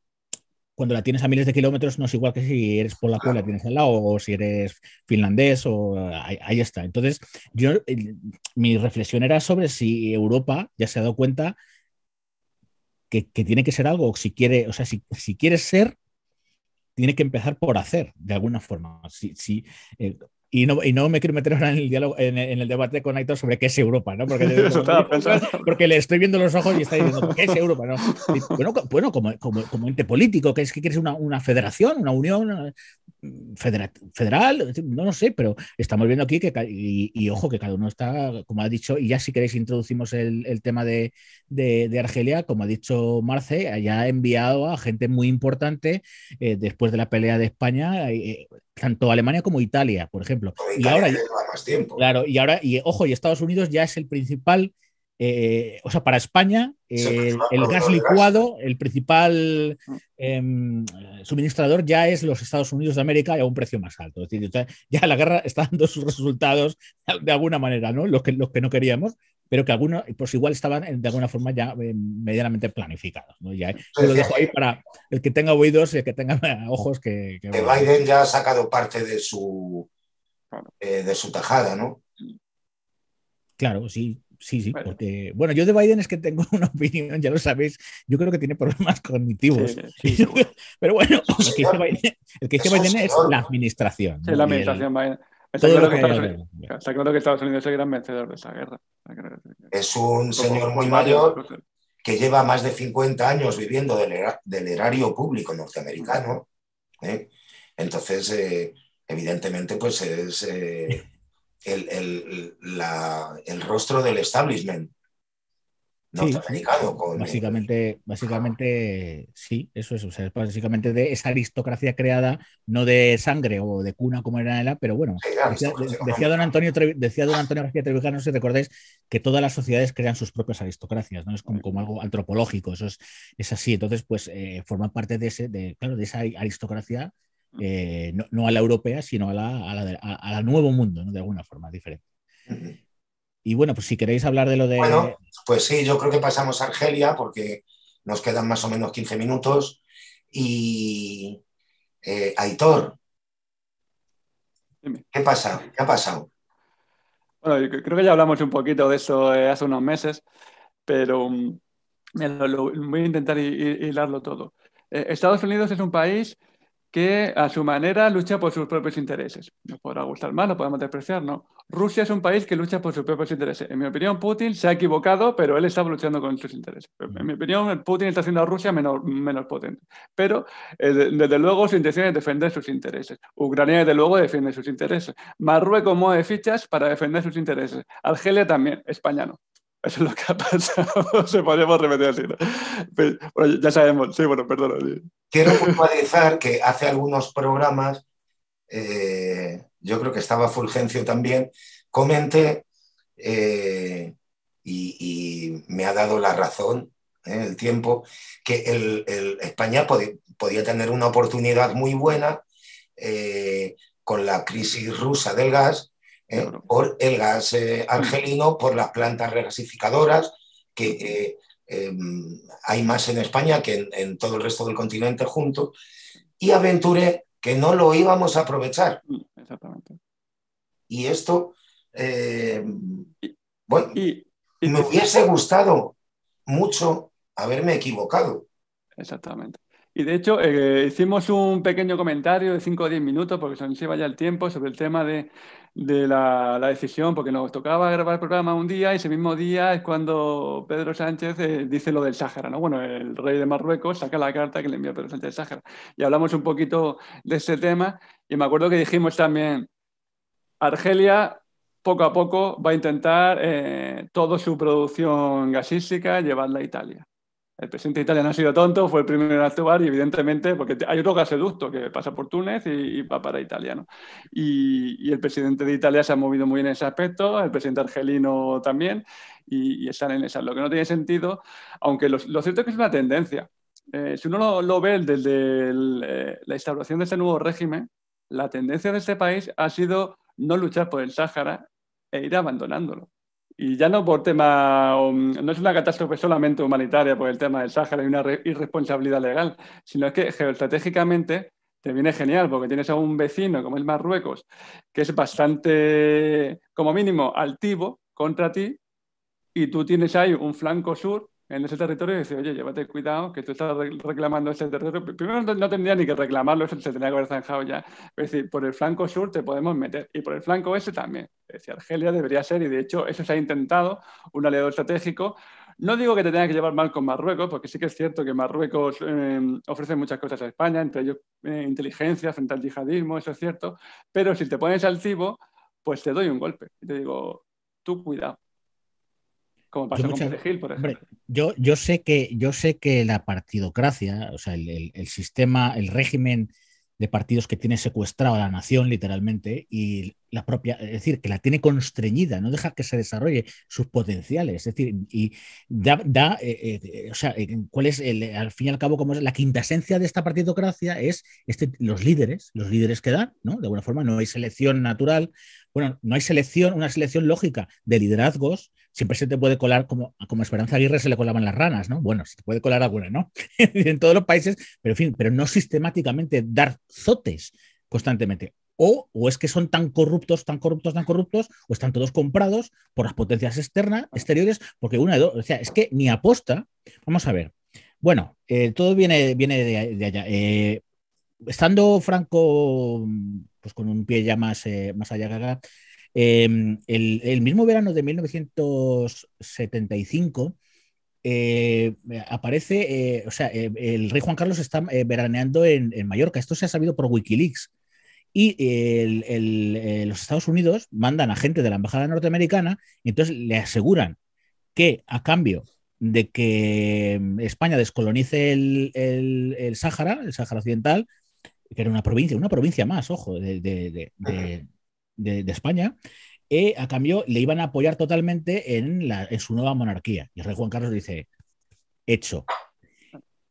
cuando la tienes a miles de kilómetros no es igual que si eres polaco la la tienes al lado, o si eres finlandés, o eh, ahí, está. Entonces, yo, mi reflexión era sobre si Europa ya se ha dado cuenta que, tiene que ser algo, o si quiere, o sea, si, si quieres ser, tiene que empezar por hacer, de alguna forma. Si, eh, y no, me quiero meter ahora en el, diálogo, en, el debate con Aitor sobre qué es Europa, ¿no? Porque, le estoy viendo los ojos y está diciendo, ¿qué es Europa? ¿no? bueno, bueno como, ente político, qué es que quieres una, una federación, una unión federal, federal, no lo sé, pero estamos viendo aquí que, y, ojo, que cada uno está, como ha dicho, y ya si queréis introducimos el, tema de, Argelia, como ha dicho Marce, ya ha enviado a gente muy importante eh, después de la pelea de España. Eh, tanto Alemania como Italia, por ejemplo. y ahora lleva más tiempo. Claro, y ahora, y ojo, y Estados Unidos ya es el principal, eh, o sea, para España, eh, el gas licuado, el principal mm. em, suministrador ya es los Estados Unidos de América y a un precio más alto. Es decir, ya la guerra está dando sus resultados de alguna manera, ¿no? Los que, los que no queríamos, pero que algunos, pues igual estaban eh, de alguna forma ya eh, medianamente planificados. ¿no? Ya, eh, lo dejo ahí para el que tenga oídos y el que tenga ojos que... Biden ya ha sacado parte de su, de su tajada, ¿no? Claro, sí, sí, sí, bueno. porque, bueno, yo de Biden es que tengo una opinión, ya lo sabéis, yo creo que tiene problemas cognitivos. pero bueno, el que dice Biden, es la administración. la administración Biden. Está claro, que Estados Unidos, es el gran vencedor de esa guerra. Es un señor muy mayor que lleva más de 50 años viviendo del, erario público norteamericano. ¿eh? Entonces, eh, evidentemente, pues es eh, el, rostro del establishment. Sí, con básicamente, básicamente sí, eso es. básicamente de esa aristocracia creada, no de sangre o de cuna como era la, pero bueno. decía, don Antonio, decía don Antonio García Trevijano, si recordáis, que todas las sociedades crean sus propias aristocracias, ¿no? Es como, algo antropológico, eso es, es así. Entonces, pues eh, forman parte de ese, de, claro, de esa aristocracia. Eh, no, a la europea, sino a la, a la, nuevo mundo, ¿no? de alguna forma diferente. Y bueno, pues si queréis hablar de lo de... Bueno, pues sí, yo creo que pasamos a Argelia porque nos quedan más o menos 15 minutos. Y eh, Aitor, ¿qué pasa? ¿Qué ha pasado? Bueno, yo creo que ya hablamos un poquito de eso eh, hace unos meses, pero mm, voy a intentar hilarlo todo. Eh, Estados Unidos es un país que a su manera lucha por sus propios intereses. Nos podrá gustar más, lo podemos despreciar, ¿no? Rusia es un país que lucha por sus propios intereses. En mi opinión, Putin se ha equivocado, pero él está luchando con sus intereses. En mi opinión, Putin está haciendo a Rusia menos, menos potente. Pero, eh, desde luego, su intención es defender sus intereses. Ucrania, desde luego, defiende sus intereses. Marruecos mueve fichas para defender sus intereses. Argelia también, España no. Eso es lo que ha pasado. Se podemos repetir así. ya sabemos. Sí, bueno, perdón. Quiero puntualizar que hace algunos programas, eh, yo creo que estaba Fulgencio también, comenté eh, y, me ha dado la razón en eh, el tiempo, que el, España podía tener una oportunidad muy buena con la crisis rusa del gas ¿eh? por el gas eh, argelino, por las plantas regasificadoras, que eh, em, hay más en España que en, todo el resto del continente junto, y aventuré que no lo íbamos a aprovechar. Mm, exactamente. Y esto, em, bueno, y, me hubiese gustado mucho haberme equivocado. Exactamente. Y de hecho, eh, hicimos un pequeño comentario de 5 o 10 minutos, porque se nos iba ya el tiempo, sobre el tema de, la, decisión, porque nos tocaba grabar el programa un día y ese mismo día es cuando Pedro Sánchez eh, dice lo del Sáhara, ¿no? Bueno, el rey de Marruecos saca la carta que le envía Pedro Sánchez del Sáhara. Y hablamos un poquito de ese tema y me acuerdo que dijimos también, Argelia poco a poco va a intentar eh, toda su producción gasística llevarla a Italia. El presidente de Italia no ha sido tonto, fue el primero en actuar y evidentemente, porque hay otro gasoducto que pasa por Túnez y, va para Italia. ¿no? Y, el presidente de Italia se ha movido muy en ese aspecto, el presidente argelino también, y, están en eso. Lo que no tiene sentido, aunque lo, cierto es que es una tendencia. Eh, si uno lo, ve desde eh, la instauración de este nuevo régimen, la tendencia de este país ha sido no luchar por el Sáhara e ir abandonándolo. Y ya no por tema, no es una catástrofe solamente humanitaria por el tema del Sáhara y una irresponsabilidad legal, sino que geoestratégicamente te viene genial porque tienes a un vecino como es Marruecos, que es bastante, como mínimo, altivo contra ti, y tú tienes ahí un flanco sur en ese territorio y decir, oye, llévate cuidado, que tú estás reclamando ese territorio. Primero no tendría ni que reclamarlo, se tendría que haber zanjado ya. Es decir, por el flanco sur te podemos meter y por el flanco este también. Es decir, Argelia debería ser, y de hecho eso se ha intentado, un aliado estratégico. No digo que te tengas que llevar mal con Marruecos, porque sí que es cierto que Marruecos em, ofrece muchas cosas a España, entre ellos eh, inteligencia frente al yihadismo, eso es cierto, pero si te pones al cibo, pues te doy un golpe. te digo, tú cuidado. Como yo por ejemplo. yo, sé que, yo sé que la partidocracia, o sea, el, el sistema, el régimen de partidos que tiene secuestrado a la nación, literalmente, y la propia, es decir, que la tiene constreñida, no deja que se desarrolle sus potenciales, es decir, y da, da eh, eh, o sea, eh, cuál es, el, al fin y al cabo, como es la esencia de esta partidocracia es este, los líderes, los líderes que dan, ¿no? De alguna forma no hay selección natural, bueno, no hay selección, una selección lógica de liderazgos, siempre se te puede colar, como, como Esperanza Aguirre se le colaban las ranas, ¿no? Bueno, se te puede colar alguna, ¿no? en todos los países, pero en fin, pero no sistemáticamente dar zotes constantemente o, es que son tan corruptos, tan corruptos, tan corruptos, o están todos comprados por las potencias externas, exteriores, porque una de dos, o sea, es que ni aposta, vamos a ver, bueno, eh, todo viene, viene de, allá. Eh, estando Franco, pues con un pie ya más, eh, más allá, em, el, el mismo verano de 1975, aparece, o sea, el rey Juan Carlos está veraneando en, Mallorca. Esto se ha sabido por Wikileaks y eh, los Estados Unidos mandan a gente de la Embajada Norteamericana y entonces le aseguran que a cambio de que mm, España descolonice el, Sáhara, el Sáhara Occidental, que era una provincia, una provincia más, ojo, de, España, eh, a cambio le iban a apoyar totalmente en, en su nueva monarquía. Y el rey Juan Carlos dice, hecho,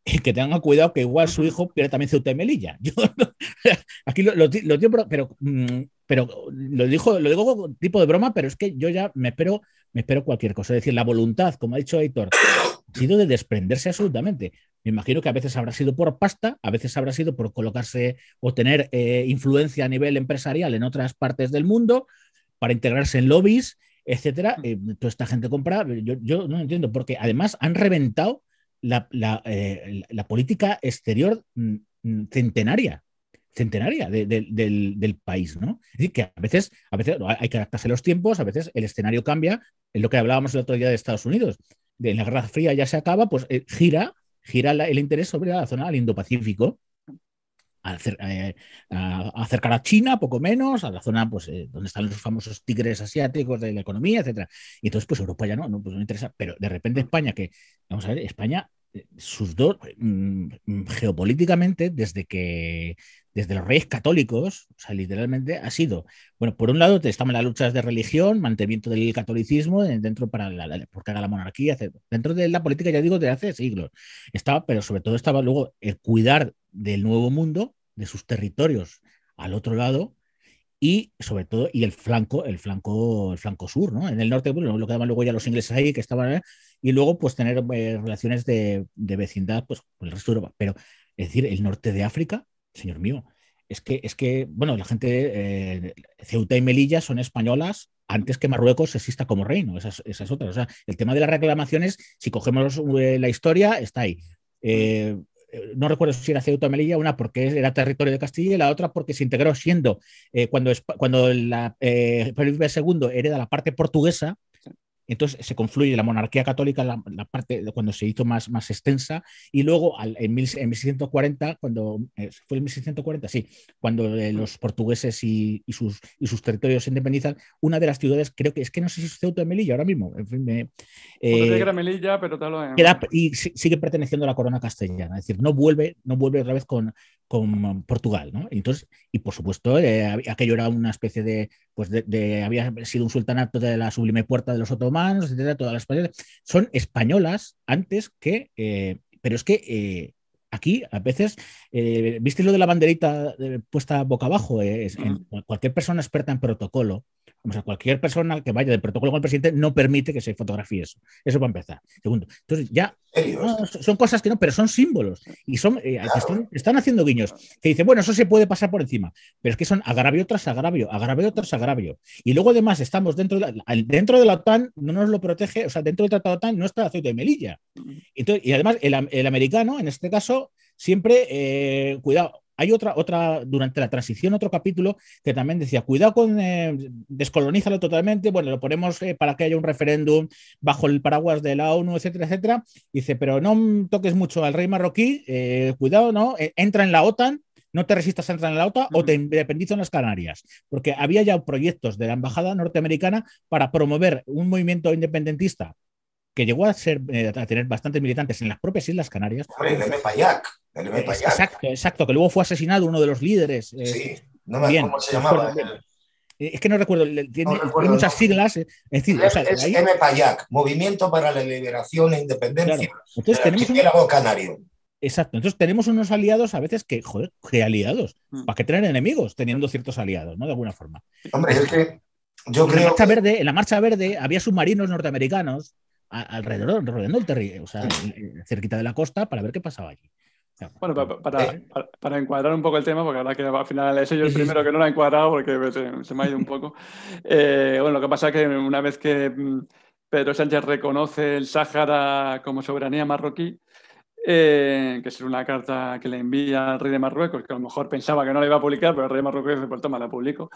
eh, que tengan cuidado que igual su hijo pierde también Ceuta y Melilla. aquí lo, digo, pero, mm, pero lo, dijo, lo digo tipo de broma, pero es que yo ya me espero, me espero cualquier cosa. Es decir, la voluntad, como ha dicho Aitor, ha sido de desprenderse absolutamente. Me imagino que a veces habrá sido por pasta, a veces habrá sido por colocarse o tener eh, influencia a nivel empresarial en otras partes del mundo para integrarse en lobbies, etcétera. Eh, toda esta gente compra, yo, yo no entiendo, porque además han reventado eh, la, política exterior mm, mm, centenaria centenaria del, país, ¿no? Es decir, que a veces, a veces hay que adaptarse a los tiempos, a veces el escenario cambia, en lo que hablábamos el otro día de Estados Unidos, de la Guerra Fría ya se acaba, pues eh, gira, gira el interés sobre la zona del Indo-Pacífico, eh, a acercar a China, poco menos, a la zona pues, eh, donde están los famosos tigres asiáticos de la economía, etcétera. Y entonces, pues Europa ya no, no, pues, interesa. Pero de repente mm. España, que, vamos a ver, España, eh, sus dos, mm, mm, geopolíticamente, desde que desde los reyes católicos, o sea, literalmente ha sido, bueno, por un lado en las luchas de religión, mantenimiento del catolicismo eh, dentro para la, porque haga la monarquía, dentro de la política, ya digo, de hace siglos. Estaba, pero sobre todo estaba luego el cuidar del nuevo mundo, de sus territorios al otro lado, y sobre todo y el flanco el flanco el flanco sur no en el norte lo que daban luego ya los ingleses ahí que estaban ¿eh? y luego pues tener eh, relaciones de, de, vecindad pues con el resto de Europa pero es decir el norte de África señor mío, es que, es que bueno, la gente, eh, Ceuta y Melilla son españolas antes que Marruecos exista como reino, esas, esas otras. O sea, el tema de las reclamaciones, si cogemos eh, la historia, está ahí. Eh, no recuerdo si era Ceuta o Melilla, una porque era territorio de Castilla y la otra porque se integró siendo, cuando, cuando Felipe II hereda la parte portuguesa, entonces se confluye la monarquía católica, la, parte de cuando se hizo más, más extensa, y luego en, 1640, cuando eh, fue en 1640, sí, cuando eh, los portugueses y, sus, y, sus, territorios se independizan, una de las ciudades, creo que es que no sé si es Ceuta o Melilla ahora mismo, en fin, me, eh, Melilla, pero tal vez... y sigue perteneciendo a la corona castellana, es decir, no vuelve, no vuelve otra vez con, con Portugal, ¿no? Entonces, y por supuesto, eh, aquello era una especie de, pues de, de, había sido un sultanato de la sublime puerta de los otomanos etcétera, todas las españolas, son españolas antes que, eh, pero es que eh, aquí a veces, eh, ¿viste lo de la banderita eh, puesta boca abajo? Eh, cualquier persona experta en protocolo, o sea, cualquier persona que vaya de protocolo con el presidente no permite que se fotografíe eso. Eso va a empezar. Segundo, entonces ya son cosas que no, pero son símbolos y son eh, están, haciendo guiños que dicen, bueno, eso se puede pasar por encima, pero es que son agravio tras agravio, agravio tras agravio. Y luego además estamos dentro de la, dentro de la OTAN, no nos lo protege, o sea, dentro del Tratado de OTAN no está el aceite de Melilla. y además el americano, en este caso, siempre, eh, cuidado, hay otra, otra, durante la transición, otro capítulo que también decía, cuidado con, eh, descolonízalo totalmente, bueno, lo ponemos eh, para que haya un referéndum bajo el paraguas de la ONU, etcétera, etcétera. Dice, pero no toques mucho al rey marroquí, cuidado, ¿no? entra en la OTAN, no te resistas a entrar en la OTAN o te independizan las Canarias, porque había ya proyectos de la Embajada norteamericana para promover un movimiento independentista que llegó a, ser, eh, a tener bastantes militantes en las propias Islas Canarias. el MEPAYAC eh, Exacto, que luego fue asesinado uno de los líderes. Eh, sí, no me acuerdo cómo se pues, llamaba. Es que no recuerdo, tiene, muchas siglas. Es, decir, M Movimiento para la Liberación e Independencia. Entonces tenemos canario. Exacto. Entonces tenemos unos aliados a veces que, joder, que aliados. Mm. ¿Para que tener enemigos teniendo ciertos aliados, ¿no? De alguna forma. Hombre, es que yo creo. en la Marcha Verde había submarinos norteamericanos alrededor, rodeando el territorio, o sea, cerquita de la costa para ver qué pasaba allí. Bueno, eh, para, para, encuadrar un poco el tema, porque ahora que al final ese yo el primero que no lo ha encuadrado porque se, se me ha ido un poco. Eh, bueno, lo que pasa es que una vez que mm, Pedro Sánchez reconoce el Sáhara como soberanía marroquí, eh, que es una carta que le envía al rey de Marruecos, que a lo mejor pensaba que no la iba a publicar, pero el rey de Marruecos dice, pues toma, la publico.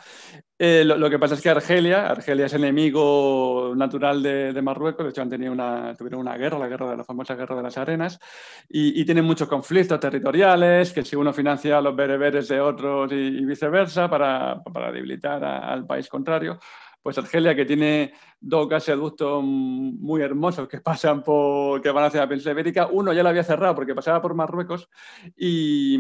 Eh, lo, que pasa es que Argelia, Argelia es enemigo natural de, de Marruecos, de hecho han tenido una, tuvieron una guerra, la, guerra de, la famosa guerra de las arenas, y, y tienen muchos conflictos territoriales, que si uno financia a los bereberes de otros y, viceversa para, para debilitar al país contrario, pues Argelia, que tiene dos gasoductos muy hermosos que pasan por, que van hacia la península ibérica, uno ya lo había cerrado porque pasaba por Marruecos y,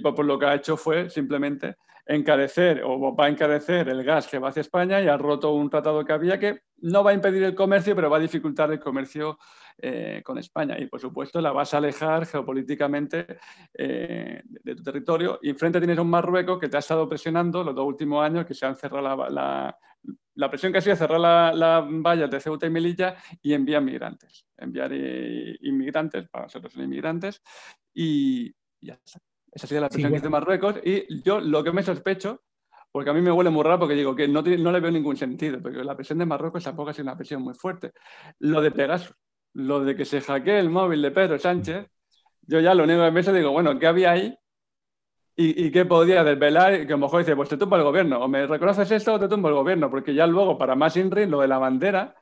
pues, pues, lo que ha hecho fue simplemente encarecer o va a encarecer el gas que va hacia España y ha roto un tratado que había que no va a impedir el comercio, pero va a dificultar el comercio eh, con España. Y por supuesto, la vas a alejar geopolíticamente eh, de tu territorio. Y enfrente tienes un Marruecos que te ha estado presionando los dos últimos años, que se han cerrado la, la, presión que ha sido cerrar las la, de Ceuta y Melilla y enviar migrantes. Enviar eh, inmigrantes, para nosotros son inmigrantes, y ya está. Esa ha sido la presión que hizo Marruecos. Y yo lo que me sospecho porque a mí me huele muy raro porque digo que no, le veo ningún sentido, porque la presión de Marruecos tampoco es una presión muy fuerte. Lo de Pegasus, lo de que se hackee el móvil de Pedro Sánchez, yo ya lo niego de mesa digo, bueno, ¿qué había ahí? ¿Y, y qué podía desvelar? Y que a lo mejor dice, pues te tumba el gobierno, o me reconoces esto o te tumba el gobierno, porque ya luego para más INRI, lo de la bandera,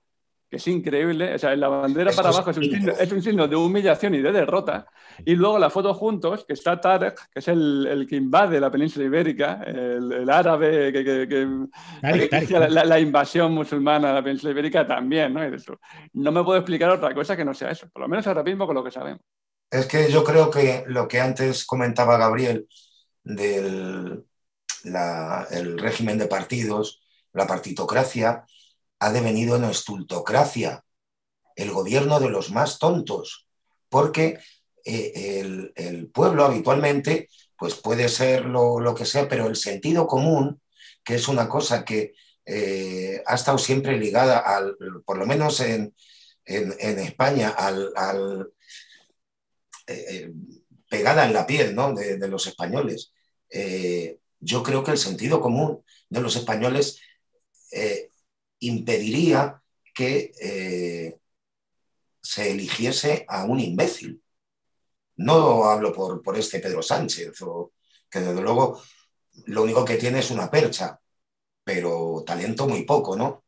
que es increíble. O sea, la bandera para abajo es un, signo, es un, signo, de humillación y de derrota. Y luego la foto juntos, que está Tarek, que es el, que invade la península ibérica, el, árabe que, que, la, invasión musulmana a la península ibérica también. ¿no? no me puedo explicar otra cosa que no sea eso, por lo menos ahora mismo con lo que sabemos. Es que yo creo que lo que antes comentaba Gabriel del el régimen de partidos, la partitocracia, ha devenido en estultocracia, el gobierno de los más tontos, porque eh, el, pueblo habitualmente pues puede ser lo, que sea, pero el sentido común, que es una cosa que eh, ha estado siempre ligada, al, por lo menos en, España, al, eh, pegada en la piel ¿no? de, los españoles. yo creo que el sentido común de los españoles impediría que eh, se eligiese a un imbécil. No hablo por, este Pedro Sánchez, que desde luego lo único que tiene es una percha, pero talento muy poco, ¿no?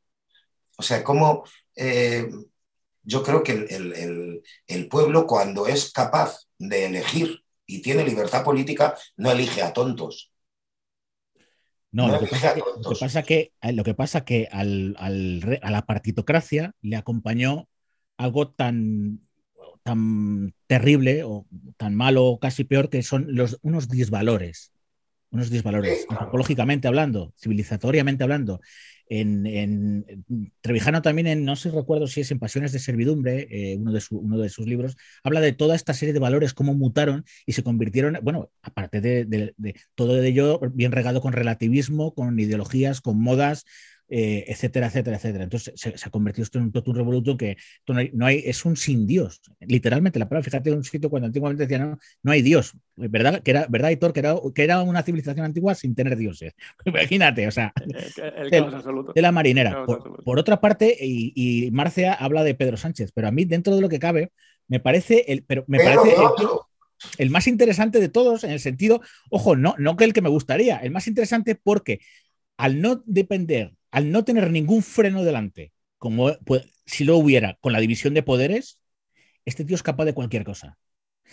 O sea, como eh, yo creo que el, pueblo cuando es capaz de elegir y tiene libertad política, no elige a tontos, no, lo que, pasa, es que eh, lo que pasa que al, al, a la partitocracia le acompañó algo tan tan terrible o tan malo o casi peor que son los, unos disvalores unos valores, antropológicamente hablando, civilizatoriamente hablando. En, Trevijano también, en, no sé recuerdo si es en Pasiones de Servidumbre, eh, uno, de uno de sus libros, habla de toda esta serie de valores, cómo mutaron y se convirtieron, bueno, aparte de, de todo ello, bien regado con relativismo, con ideologías, con modas, eh, etcétera, etcétera, etcétera. Entonces se, ha convertido esto en un revoluto que no es un sin Dios, literalmente. La palabra, fíjate, en un sitio cuando antiguamente decían no, hay Dios, ¿verdad? Que era, ¿verdad, Que era, que era una civilización antigua sin tener dioses. Imagínate, o sea, de, la marinera. Por, otra parte, y, Marcia habla de Pedro Sánchez, pero a mí, dentro de lo que cabe, me parece, el, pero me parece más interesante de todos en el sentido, ojo, no, no que el que me gustaría, el más interesante porque al no depender al no tener ningún freno delante, como si lo hubiera con la división de poderes, este tío es capaz de cualquier cosa.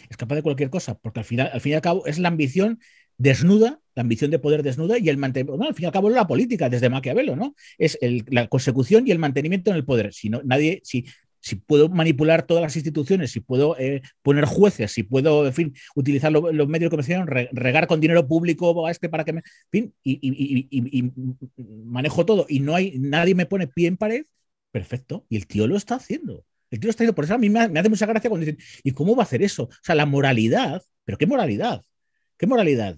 Es capaz de cualquier cosa, porque al, final, al fin y al cabo es la ambición desnuda, la ambición de poder desnuda y el mantenimiento, bueno, al fin y al cabo es la política desde Maquiavelo, ¿no? Es la consecución y el mantenimiento en el poder. Si nadie, si si puedo manipular todas las instituciones, si puedo eh, poner jueces, si puedo, en fin, utilizar los medios comerciales, comunicación regar con dinero público a oh, este para que me. En fin, y, manejo todo y no hay, nadie me pone pie en pared, perfecto. Y el tío lo está haciendo. El tío lo está haciendo. Por eso a mí me hace mucha gracia cuando dicen, ¿y cómo va a hacer eso? O sea, la moralidad, ¿pero qué moralidad? ¿Qué moralidad?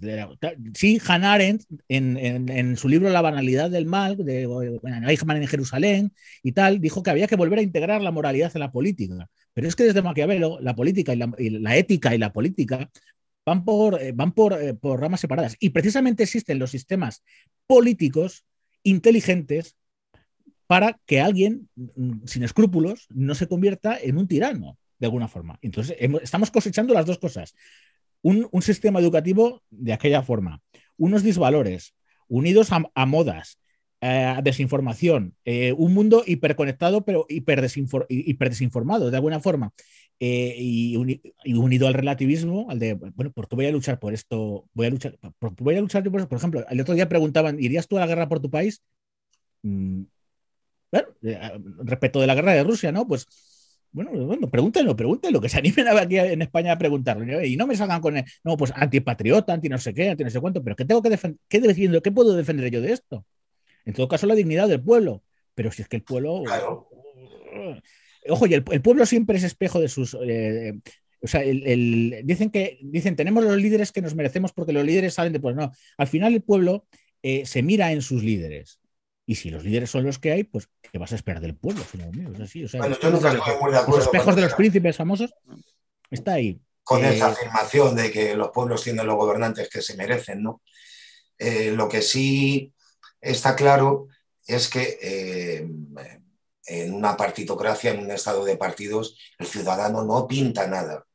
Sí, Hannah Arendt, en, en, su libro La banalidad del mal, de en Jerusalén y tal, dijo que había que volver a integrar la moralidad en la política. Pero es que desde Maquiavelo, la política y la, ética y la política van, por, eh, van por, eh, por ramas separadas. Y precisamente existen los sistemas políticos inteligentes para que alguien mm, sin escrúpulos no se convierta en un tirano de alguna forma. Entonces, estamos cosechando las dos cosas un, sistema educativo de aquella forma, unos disvalores unidos a, modas, eh, a desinformación, eh, un mundo hiperconectado pero hiperdesinformado de alguna forma eh, y, unido al relativismo, al de, bueno, ¿por qué voy a luchar por esto? Voy a luchar, por, voy a luchar por, por ejemplo, el otro día preguntaban, ¿irías tú a la guerra por tu país? Mm, bueno, respecto de la guerra de Rusia, ¿no? Pues bueno, bueno, pregúntenlo, pregúntenlo, que se animen aquí en España a preguntarlo. Y no me salgan con, no, pues antipatriota, anti no sé qué, anti no sé cuánto, pero ¿qué tengo que defender? ¿Qué, defiendo? ¿Qué puedo defender yo de esto? En todo caso, la dignidad del pueblo. Pero si es que el pueblo. Uh, uh, ojo, y el, pueblo siempre es espejo de sus. Eh, eh, o sea, dicen que dicen tenemos los líderes que nos merecemos porque los líderes salen de pues no. Al final el pueblo eh, se mira en sus líderes. Y si los líderes son los que hay, pues ¿qué vas a esperar del pueblo? Los espejos de los príncipes famosos está ahí. Con eh, esa afirmación de que los pueblos tienen los gobernantes que se merecen, ¿no? Eh, lo que sí está claro es que eh, en una partitocracia, en un estado de partidos, el ciudadano no pinta nada.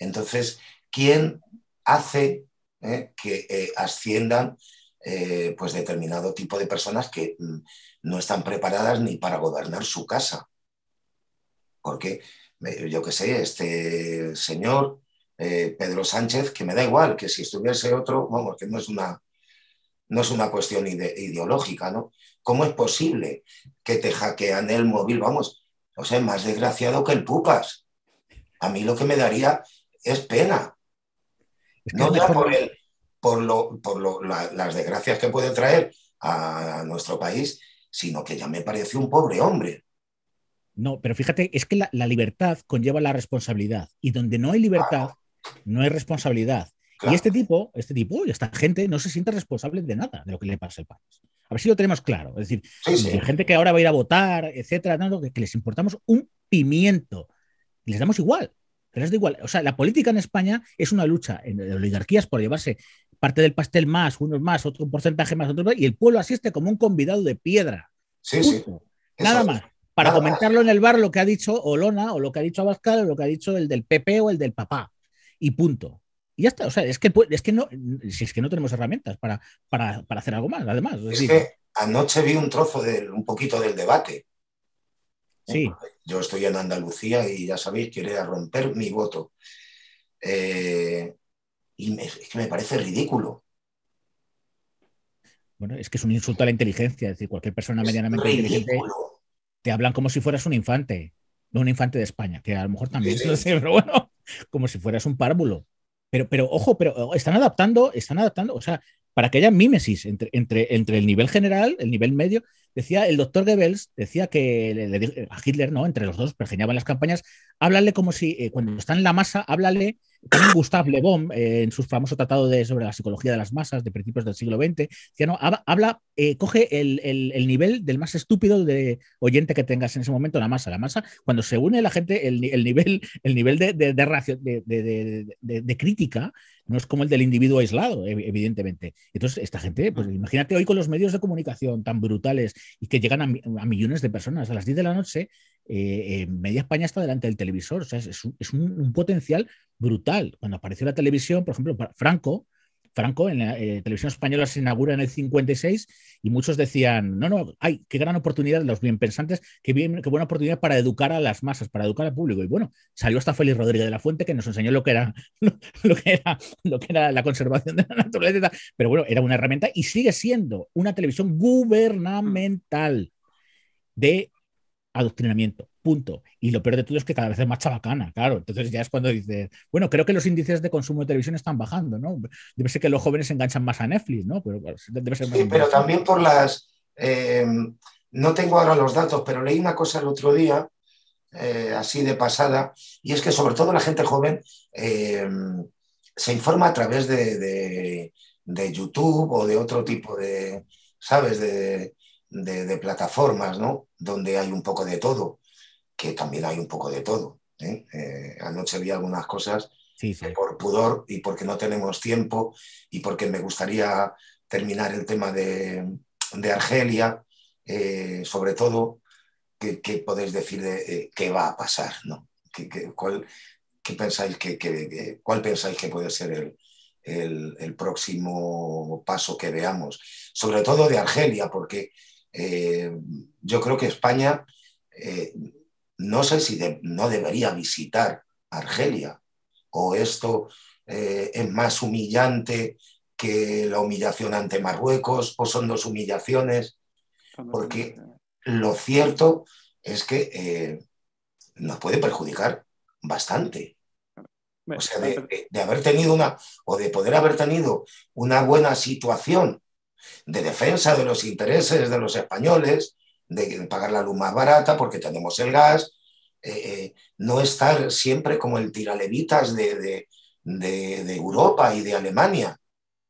Entonces, ¿quién hace que asciendan eh, pues determinado tipo de personas que mm, no están preparadas ni para gobernar su casa. Porque, yo qué sé, este señor, eh, Pedro Sánchez, que me da igual, que si estuviese otro, vamos, que no es una, no es una cuestión ideológica, ¿no? ¿Cómo es posible que te hackean el móvil? Vamos, o sea, más desgraciado que el Pupas. A mí lo que me daría es pena. no por el, por, lo, por las desgracias que puede traer a nuestro país, sino que ya me pareció un pobre hombre. No, pero fíjate, es que la, libertad conlleva la responsabilidad y donde no hay libertad, no hay responsabilidad. Y este tipo, este tipo y esta gente no se siente responsable de nada de lo que le pasa al país. A ver si lo tenemos claro. Es decir, gente que ahora va a ir a votar, etcétera, no, que, les importamos un pimiento. Les damos igual. Les da igual. O sea, la política en España es una lucha en, oligarquías por llevarse parte del pastel más, unos más, otro porcentaje más, otro más, y el pueblo asiste como un convidado de piedra. Sí, sí. Nada más. Para comentarlo en el bar lo que ha dicho Olona, o lo que ha dicho Abascal, o lo que ha dicho el del PP o el del papá. Y punto. Y ya está. O sea, es que, es que, no, es que no tenemos herramientas para, hacer algo más, además. Es, anoche vi un trozo, de, un poquito del debate. ¿Eh? Sí. Yo estoy en Andalucía y ya sabéis, quería romper mi voto. Eh, y me, es que me parece ridículo. Bueno, es que es un insulto a la inteligencia. Es decir, cualquier persona medianamente inteligente te hablan como si fueras un infante, no un infante de España, que a lo mejor también sé, pero bueno, como si fueras un párvulo. Pero, pero ojo, pero oh, están adaptando, están adaptando, o sea, para que haya mímesis entre, entre, entre el nivel general, el nivel medio. Decía el doctor Goebbels, decía que a Hitler, ¿no? Entre los dos pergeñaban las campañas, háblale como si eh, cuando está en la masa, háblale Gustave Le Bon, eh, en su famoso tratado de, sobre la psicología de las masas de principios del siglo XX, no, habla, eh, coge el, nivel del más estúpido de oyente que tengas en ese momento, la masa. La masa, cuando se une la gente, el, nivel, el nivel de, de, de, de crítica no es como el del individuo aislado, evidentemente. Entonces, esta gente, pues imagínate hoy con los medios de comunicación tan brutales y que llegan a, millones de personas a las 10 de la noche, eh, eh, media España está delante del televisor. O sea, es, un, potencial brutal. Cuando apareció la televisión, por ejemplo, Franco, Franco en la eh, televisión española se inaugura en el 56 y muchos decían, no, no, ay, qué gran oportunidad, los bien pensantes, qué, qué buena oportunidad para educar a las masas, para educar al público. Y bueno, salió hasta Félix Rodríguez de la Fuente que nos enseñó lo que era, lo, que era, lo que era la conservación de la naturaleza, pero bueno, era una herramienta y sigue siendo una televisión gubernamental de adoctrinamiento Punto. Y lo peor de todo es que cada vez es más chabacana, claro. Entonces ya es cuando dices, bueno, creo que los índices de consumo de televisión están bajando, ¿no? Debe ser que los jóvenes se enganchan más a Netflix, ¿no? Pero, sí, pero también por las... Eh, no tengo ahora los datos, pero leí una cosa el otro día, eh, así de pasada, y es que sobre todo la gente joven eh, se informa a través de, de, YouTube o de otro tipo de, ¿sabes?, de, de plataformas, ¿no? Donde hay un poco de todo que también hay un poco de todo. ¿eh? Eh, anoche vi algunas cosas por pudor y porque no tenemos tiempo y porque me gustaría terminar el tema de, Argelia, eh, sobre todo, ¿qué, podéis decir de qué va a pasar? cuál, qué pensáis que, ¿Cuál pensáis que puede ser el, próximo paso que veamos? Sobre todo de Argelia, porque yo creo que España no sé si no debería visitar Argelia o esto eh, es más humillante que la humillación ante Marruecos o son dos humillaciones, porque lo cierto es que eh, nos puede perjudicar bastante. O sea, de, haber tenido una, o de poder haber tenido una buena situación de defensa de los intereses de los españoles, de pagar la luz más barata porque tenemos el gas, eh, eh, no estar siempre como el tiralevitas de, de, Europa y de Alemania.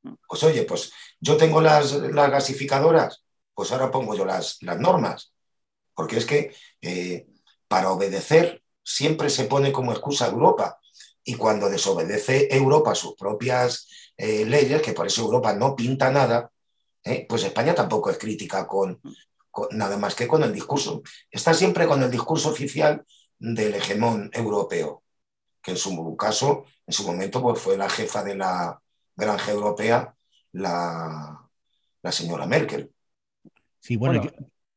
Mm. Pues oye, pues yo tengo las, las gasificadoras, pues ahora pongo yo las, las normas, porque es que eh, para obedecer siempre se pone como excusa Europa y cuando desobedece Europa sus propias leyes, que por eso Europa no pinta nada, pues España tampoco es crítica con, mm nada más que con el discurso. Está siempre con el discurso oficial del hegemón europeo, que en su caso, en su momento, pues fue la jefa de la granja europea, la, la señora Merkel. Sí, bueno,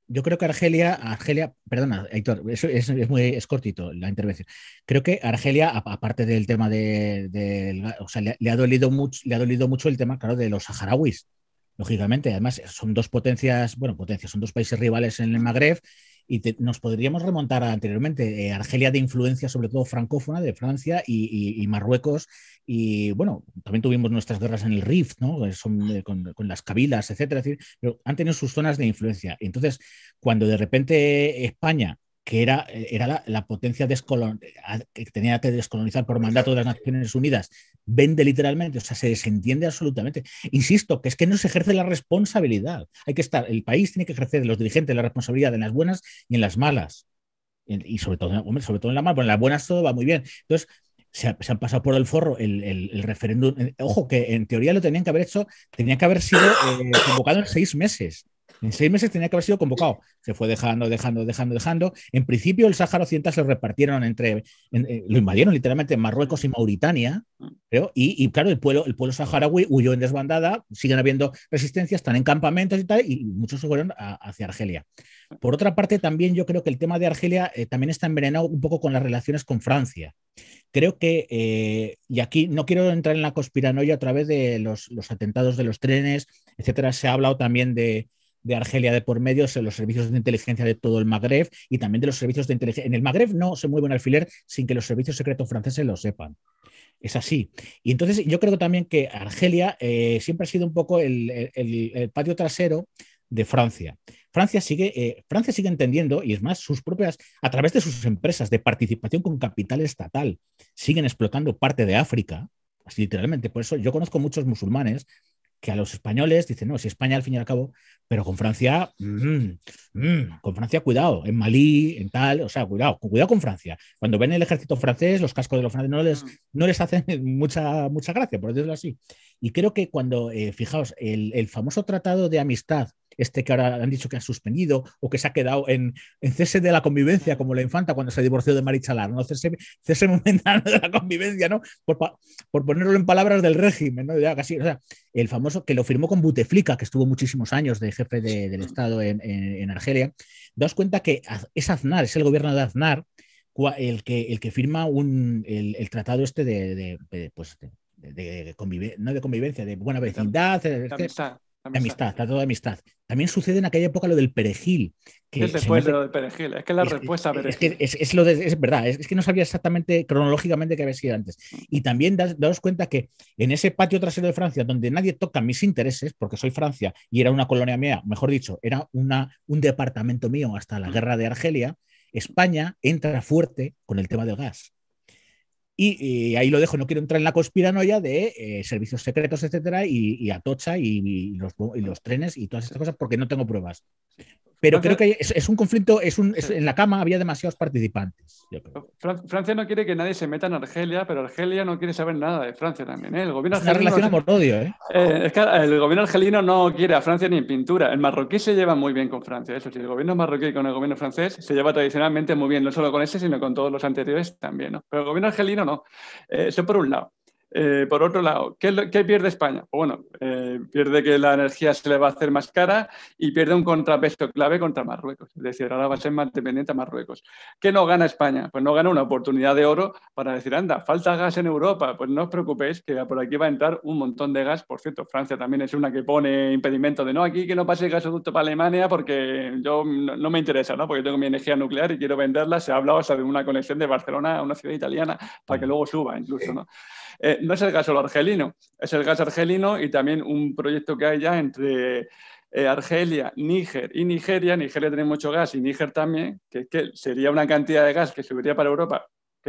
Yo, creo que Argelia, Argelia, perdona, Héctor, eso es, muy escortito cortito la intervención. Creo que Argelia, aparte del tema de, le, le, ha dolido mucho, le ha dolido mucho el tema, claro, de los saharauis lógicamente. Además, son dos potencias, bueno, potencias, son dos países rivales en el Magreb y nos podríamos remontar anteriormente. Eh, Argelia de influencia, sobre todo francófona, de Francia y, Marruecos. Y bueno, también tuvimos nuestras guerras en el Rift, ¿no? Eh, eh, con, las cabilas, etcétera. decir, pero han tenido sus zonas de influencia. Entonces, cuando de repente España que era, eh, era la, potencia que tenía que descolonizar por mandato de las Naciones Unidas, vende literalmente, o sea, se desentiende absolutamente. Insisto, que es que no se ejerce la responsabilidad. Hay que estar, el país tiene que ejercer, los dirigentes, la responsabilidad en las buenas y en las malas. Y sobre todo, sobre todo en las malas, pues porque en las buenas todo va muy bien. Entonces, se, han pasado por el forro el, el, referéndum. Eh, ojo, que en teoría lo tenían que haber hecho, tenía que haber sido eh, convocado en seis meses. En seis meses tenía que haber sido convocado. Se fue dejando, dejando, dejando, dejando. En principio, el Sáhara Occidental se repartieron entre. Eh, lo invadieron literalmente Marruecos y Mauritania, creo. Y, claro, el pueblo, el pueblo saharaui huyó en desbandada, siguen habiendo resistencias, están en campamentos y tal, y muchos se fueron hacia Argelia. Por otra parte, también yo creo que el tema de Argelia eh, también está envenenado un poco con las relaciones con Francia. Creo que, eh, y aquí no quiero entrar en la conspiranoia a través de los, los atentados de los trenes, etcétera, se ha hablado también de de Argelia de por medio, los servicios de inteligencia de todo el Magreb y también de los servicios de inteligencia. En el Magreb no se mueve un alfiler sin que los servicios secretos franceses lo sepan. Es así. Y entonces yo creo también que Argelia eh, siempre ha sido un poco el, patio trasero de Francia. Francia sigue, eh, Francia sigue entendiendo, y es más, sus propias, a través de sus empresas de participación con capital estatal, siguen explotando parte de África, literalmente. Por eso yo conozco muchos musulmanes que a los españoles dicen, no, si España al fin y al cabo, pero con Francia, mm, mm, con Francia cuidado, en Malí, en tal, o sea, cuidado, cuidado con Francia. Cuando ven el ejército francés, los cascos de los franceses no les, mm. hacen mucha, mucha gracia, por decirlo así. Y creo que cuando, eh, fijaos, el, el famoso tratado de amistad este que ahora han dicho que han suspendido o que se ha quedado en, cese de la convivencia, como la infanta cuando se divorció de Marichalar, ¿no? Cese, cese momentáneo de la convivencia, ¿no? Por, por, ponerlo en palabras del régimen, ¿no? el famoso que lo firmó con Buteflika, que estuvo muchísimos años de jefe del Estado en, en, Argelia. Daos cuenta que es Aznar, es el gobierno de Aznar el que, el que firma el, tratado este de, de, pues, convivencia, de buena vecindad. Eh, amistad. amistad. de amistad. También sucede en aquella época lo del perejil. Que es lo del perejil, es que la respuesta a Es, es verdad, es, que no sabía exactamente cronológicamente qué había sido antes. Mm. Y también das, cuenta que en ese patio trasero de Francia, donde nadie toca mis intereses, porque soy Francia y era una colonia mía, mejor dicho, era una, un departamento mío hasta la mm. guerra de Argelia, España entra fuerte con el tema del gas. Y eh, ahí lo dejo, no quiero entrar en la conspiranoia de eh, servicios secretos, etcétera, y, Atocha y, los, y, los, trenes y todas estas cosas porque no tengo pruebas. Pero creo que es, un conflicto, es un, en la cama había demasiados participantes. Francia no quiere que nadie se meta en Argelia, pero Argelia no quiere saber nada de Francia también. ¿eh? El gobierno es ¿eh? Eh, es que el gobierno argelino no quiere a Francia ni en pintura. El marroquí se lleva muy bien con Francia, eso sí. El gobierno marroquí con el gobierno francés se lleva tradicionalmente muy bien, no solo con ese, sino con todos los anteriores también. Pero el gobierno argelino no. eso por un lado. Eh, por otro lado, ¿qué, pierde España? Pues bueno, eh, pierde que la energía se le va a hacer más cara y pierde un contrapeso clave contra Marruecos. Es decir, ahora va a ser más dependiente a Marruecos. ¿Qué no gana España? Pues no gana una oportunidad de oro para decir, anda, falta gas en Europa. Pues no os preocupéis, que por aquí va a entrar un montón de gas. Por cierto, Francia también es una que pone impedimento de no, aquí que no pase el gasoducto para Alemania porque yo no, me interesa, ¿no? Porque tengo mi energía nuclear y quiero venderla. Se ha hablado hasta de una conexión de Barcelona a una ciudad italiana para que mm. luego suba incluso, ¿no? Eh, no es el gas solo argelino, es el gas argelino y también un proyecto que hay ya entre eh, Argelia, Níger y Nigeria. Nigeria tiene mucho gas y Níger también, que, que sería una cantidad de gas que subiría para Europa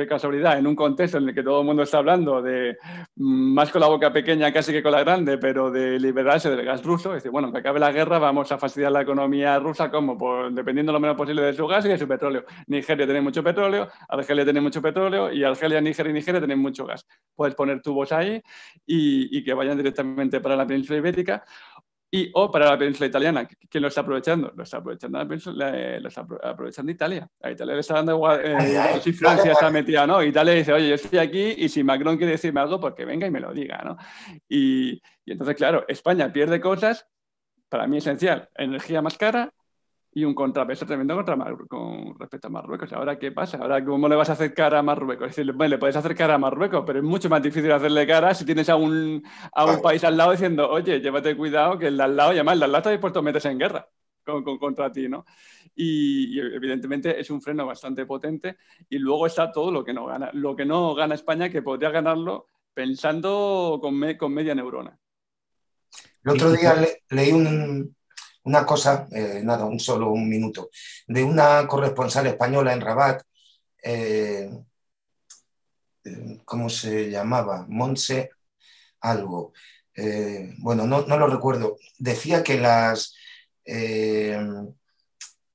casualidad, en un contexto en el que todo el mundo está hablando de mm, más con la boca pequeña casi que con la grande, pero de liberarse del gas ruso, es decir, bueno, que acabe la guerra vamos a fastidiar la economía rusa como dependiendo lo menos posible de su gas y de su petróleo. Nigeria tiene mucho petróleo, Argelia tiene mucho petróleo y Argelia, Nigeria y Nigeria tienen mucho gas. Puedes poner tubos ahí y, y que vayan directamente para la península ibérica y O para la península italiana, ¿quién lo está aprovechando? Lo está aprovechando, eh, aprovechando Italia. A Italia le está dando eh, si Francia está metida, ¿no? Italia dice, oye, yo estoy aquí y si Macron quiere decirme algo, porque pues venga y me lo diga, ¿no? Y, y entonces, claro, España pierde cosas, para mí esencial, energía más cara, y un contrapeso tremendo contra con respecto a Marruecos. Ahora, ¿qué pasa? Ahora, ¿cómo le vas a hacer cara a Marruecos? Es le puedes hacer cara a Marruecos, pero es mucho más difícil hacerle cara si tienes a un, a un país al lado diciendo, oye, llévate cuidado que el de al lado, y además el de al lado está dispuesto a meterse en guerra con, contra ti, ¿no? Y, evidentemente es un freno bastante potente y luego está todo lo que no gana, lo que no gana España, que podría ganarlo pensando con, me, con media neurona. El otro día leí un, una cosa, eh, nada, un solo un minuto, de una corresponsal española en Rabat, eh, eh, ¿cómo se llamaba? Monse algo. bueno, no, lo recuerdo. Decía que las,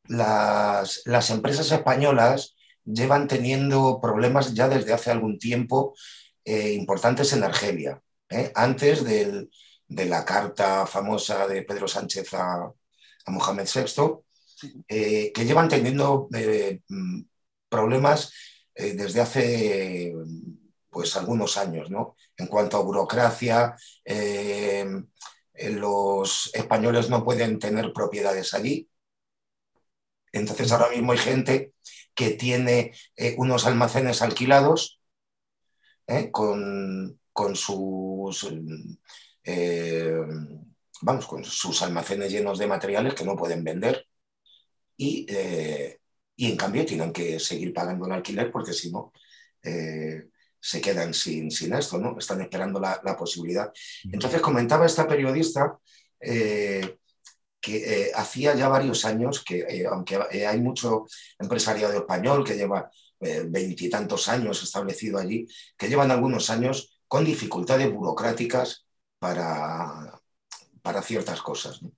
las, las empresas españolas llevan teniendo problemas ya desde hace algún tiempo importantes en Argelia, antes del, de la carta famosa de Pedro Sánchez a, Mohamed VI, eh, que llevan teniendo eh, mm, problemas eh, desde hace pues algunos años, ¿no? En cuanto a burocracia, los españoles no pueden tener propiedades allí. Entonces ahora mismo hay gente que tiene unos almacenes alquilados con, con sus eh, vamos, con sus almacenes llenos de materiales que no pueden vender y, eh, en cambio tienen que seguir pagando el alquiler porque si no eh, se quedan sin, sin esto, ¿no? Están esperando la, la posibilidad. Entonces comentaba esta periodista que hacía ya varios años que, aunque hay mucho empresariado español que lleva veintitantos años establecido allí, que llevan algunos años con dificultades burocráticas para, para ciertas cosas. ¿no?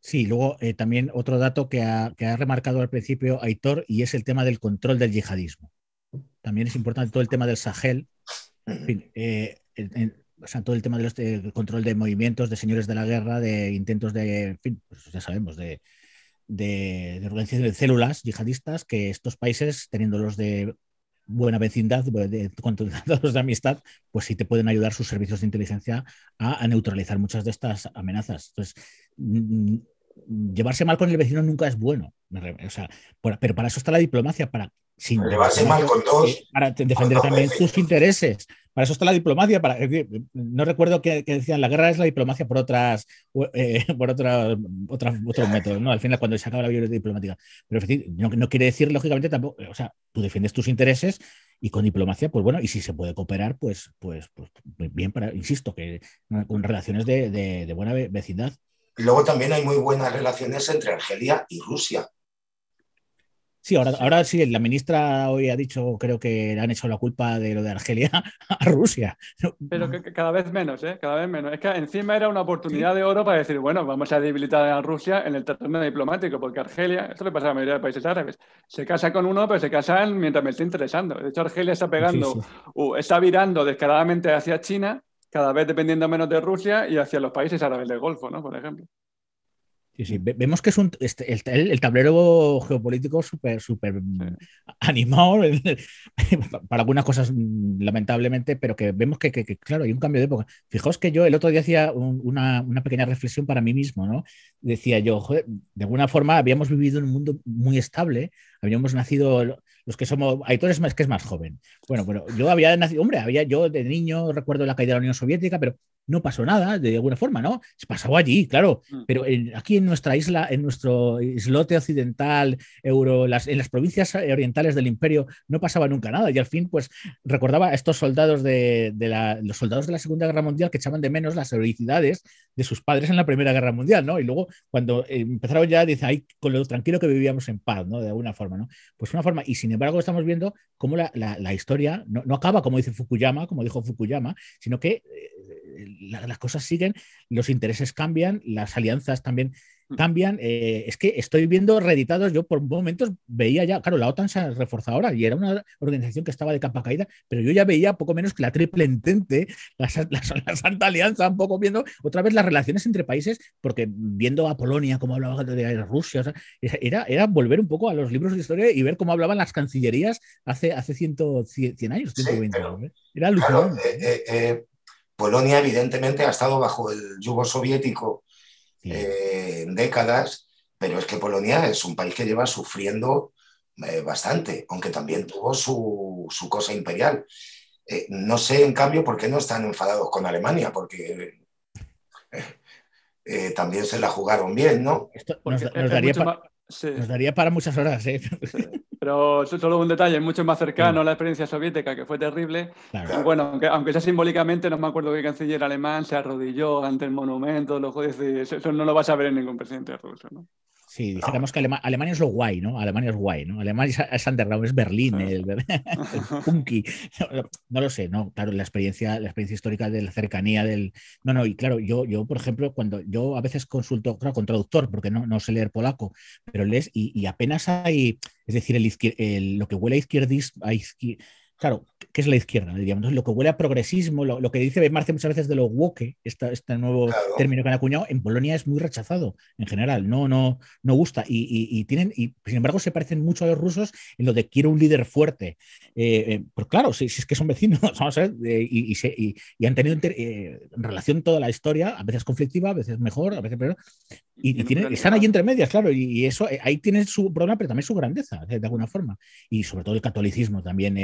Sí, luego eh, también otro dato que ha, remarcado al principio Aitor y es el tema del control del yihadismo. También es importante todo el tema del Sahel, eh, o sea, todo el tema del control de movimientos, de señores de la guerra, de intentos de, en fin, pues ya sabemos, de, de, de de células yihadistas que estos países, teniendo los de buena vecindad, datos de amistad, pues sí te pueden ayudar sus servicios de inteligencia a, a neutralizar muchas de estas amenazas. Entonces, mm, mm, llevarse mal con el vecino nunca es bueno pero para eso está la diplomacia, para sin para defender también tus intereses. Para eso está la diplomacia. no recuerdo que, decían la guerra es la diplomacia por otras eh, por otra, otras, otros métodos, Al final, cuando se acaba la violencia diplomática. Pero no, no, quiere decir, lógicamente, tampoco. O sea, tú defiendes tus intereses y con diplomacia, pues bueno, y si se puede cooperar, pues, pues, pues, pues bien para, insisto, que eh, con relaciones de, de, de buena vecindad. Luego también hay muy buenas relaciones entre Argelia y Rusia Sí, ahora, sí. la ministra hoy ha dicho, creo que le han hecho la culpa de lo de Argelia a Rusia. Pero cada vez menos, ¿eh? Cada vez menos. Es que encima era una oportunidad de oro para decir, bueno, vamos a debilitar a Rusia en el terreno diplomático, porque Argelia, esto le pasa a la mayoría de países árabes, se casa con uno, pero se casan mientras me está interesando. De hecho, Argelia está pegando, está virando descaradamente hacia China, cada vez dependiendo menos de Rusia y hacia los países árabes del Golfo, ¿no? Por ejemplo. Mm. Vemos que es un, este, el, tablero geopolítico súper súper animado para algunas cosas mm, lamentablemente, pero que vemos que, claro, hay un cambio de época. Fijaos que yo el otro día hacía una, pequeña reflexión para mí mismo, ¿no? Decía yo, de alguna forma habíamos vivido en un mundo muy estable, habíamos nacido los que somos, hay es más que es más joven. Bueno, bueno yo había nacido, hombre, había yo de niño recuerdo la caída de la Unión Soviética, pero no pasó nada, de alguna forma, ¿no? Se pasaba allí, claro, mm. pero aquí en nuestra isla, en nuestro islote occidental, euro, en las provincias orientales del imperio, no pasaba nunca nada. Y al fin, pues recordaba a estos soldados de, la, los soldados de la Segunda Guerra Mundial que echaban de menos las heroicidades de sus padres en la Primera Guerra Mundial, ¿no? Y luego, cuando empezaron ya, dice, ahí con lo tranquilo que vivíamos en paz, ¿no? De alguna forma, ¿no? Pues una forma, y sin embargo, estamos viendo cómo la, historia no, no, acaba, como dice Fukuyama, como dijo Fukuyama, sino que eh, las cosas siguen, los intereses cambian, las alianzas también mm. cambian. Eh, es que estoy viendo reeditados, yo por momentos veía ya, claro, la OTAN se ha reforzado ahora y era una organización que estaba de capa caída, pero yo ya veía poco menos que la triple entente, la, Santa Alianza, un poco viendo otra vez las relaciones entre países, porque viendo a Polonia, como hablaba de Rusia, era, era volver un poco a los libros de historia y ver cómo hablaban las cancillerías hace, hace 100, 100 años, 120 Era luz. Polonia, evidentemente, ha estado bajo el yugo soviético eh, en décadas, pero es que Polonia es un país que lleva sufriendo eh, bastante, aunque también tuvo su, cosa imperial. Eh, no sé, en cambio, por qué no están enfadados con Alemania, porque también se la jugaron bien, ¿no? nos, daría para, muchas horas, ¿eh? Pero solo un detalle, mucho más cercano a la experiencia soviética, que fue terrible. Bueno, aunque, sea simbólicamente, no me acuerdo que el canciller alemán se arrodilló ante el monumento, lo, eso no lo vas a ver en ningún presidente ruso. ¿no? Sí, ah. dijéramos que Alemania es lo guay, ¿no? Alemania es guay, ¿no? Alemania es, underground, es Berlín, el, No, lo sé, ¿no? Claro, la experiencia, la experiencia histórica de la cercanía del. No, no, y claro, yo, yo por ejemplo, cuando yo a veces consulto, con traductor, porque no, no sé leer polaco, pero lees y, apenas hay. Es decir, lo que huele a izquierdismo claro, que es la izquierda? Digamos, lo que huele a progresismo, lo, que dice Marce muchas veces de lo woke, este nuevo término que han acuñado, en Polonia es muy rechazado en general, no, no, no gusta. Y, tienen, y sin embargo, se parecen mucho a los rusos en lo de quiero un líder fuerte. Eh, eh, pues claro, si, es que son vecinos, vamos a ver, eh, y, han tenido relación toda la historia, a veces conflictiva, a veces mejor, a veces peor, y, están ahí entre medias, claro, y, eso ahí tienen su problema, pero también su grandeza, de, alguna forma. Y sobre todo el catolicismo también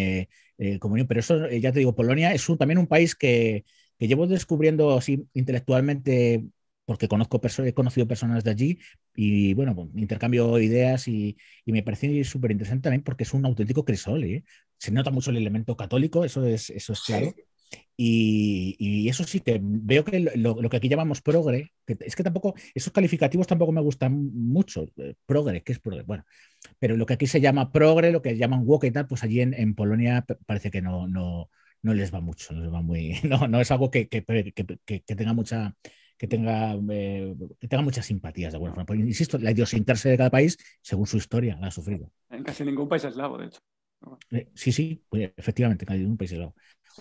eh, Pero eso, eh, ya te digo, Polonia es también un país que, llevo descubriendo así intelectualmente porque conozco he conocido personas de allí y bueno, intercambio ideas y, me parece súper interesante también porque es un auténtico crisol. ¿eh? Se nota mucho el elemento católico, eso es, eso es claro. Y, eso sí que veo que lo, que aquí llamamos progre, es que tampoco, esos calificativos tampoco me gustan mucho. Eh, progre, ¿qué es progre? Bueno, pero lo que aquí se llama progre, lo que llaman woke y tal, pues allí en, Polonia parece que no, no, no, les va mucho, no les va muy, no, no es algo que, que, que, tenga mucha que tenga, eh, que tenga muchas simpatías de alguna forma. insisto, la idiosincrasia de cada país, según su historia, la ha sufrido. En casi ningún país eslavo, de hecho. Eh, sí, sí, pues, efectivamente, en casi ningún país eslavo.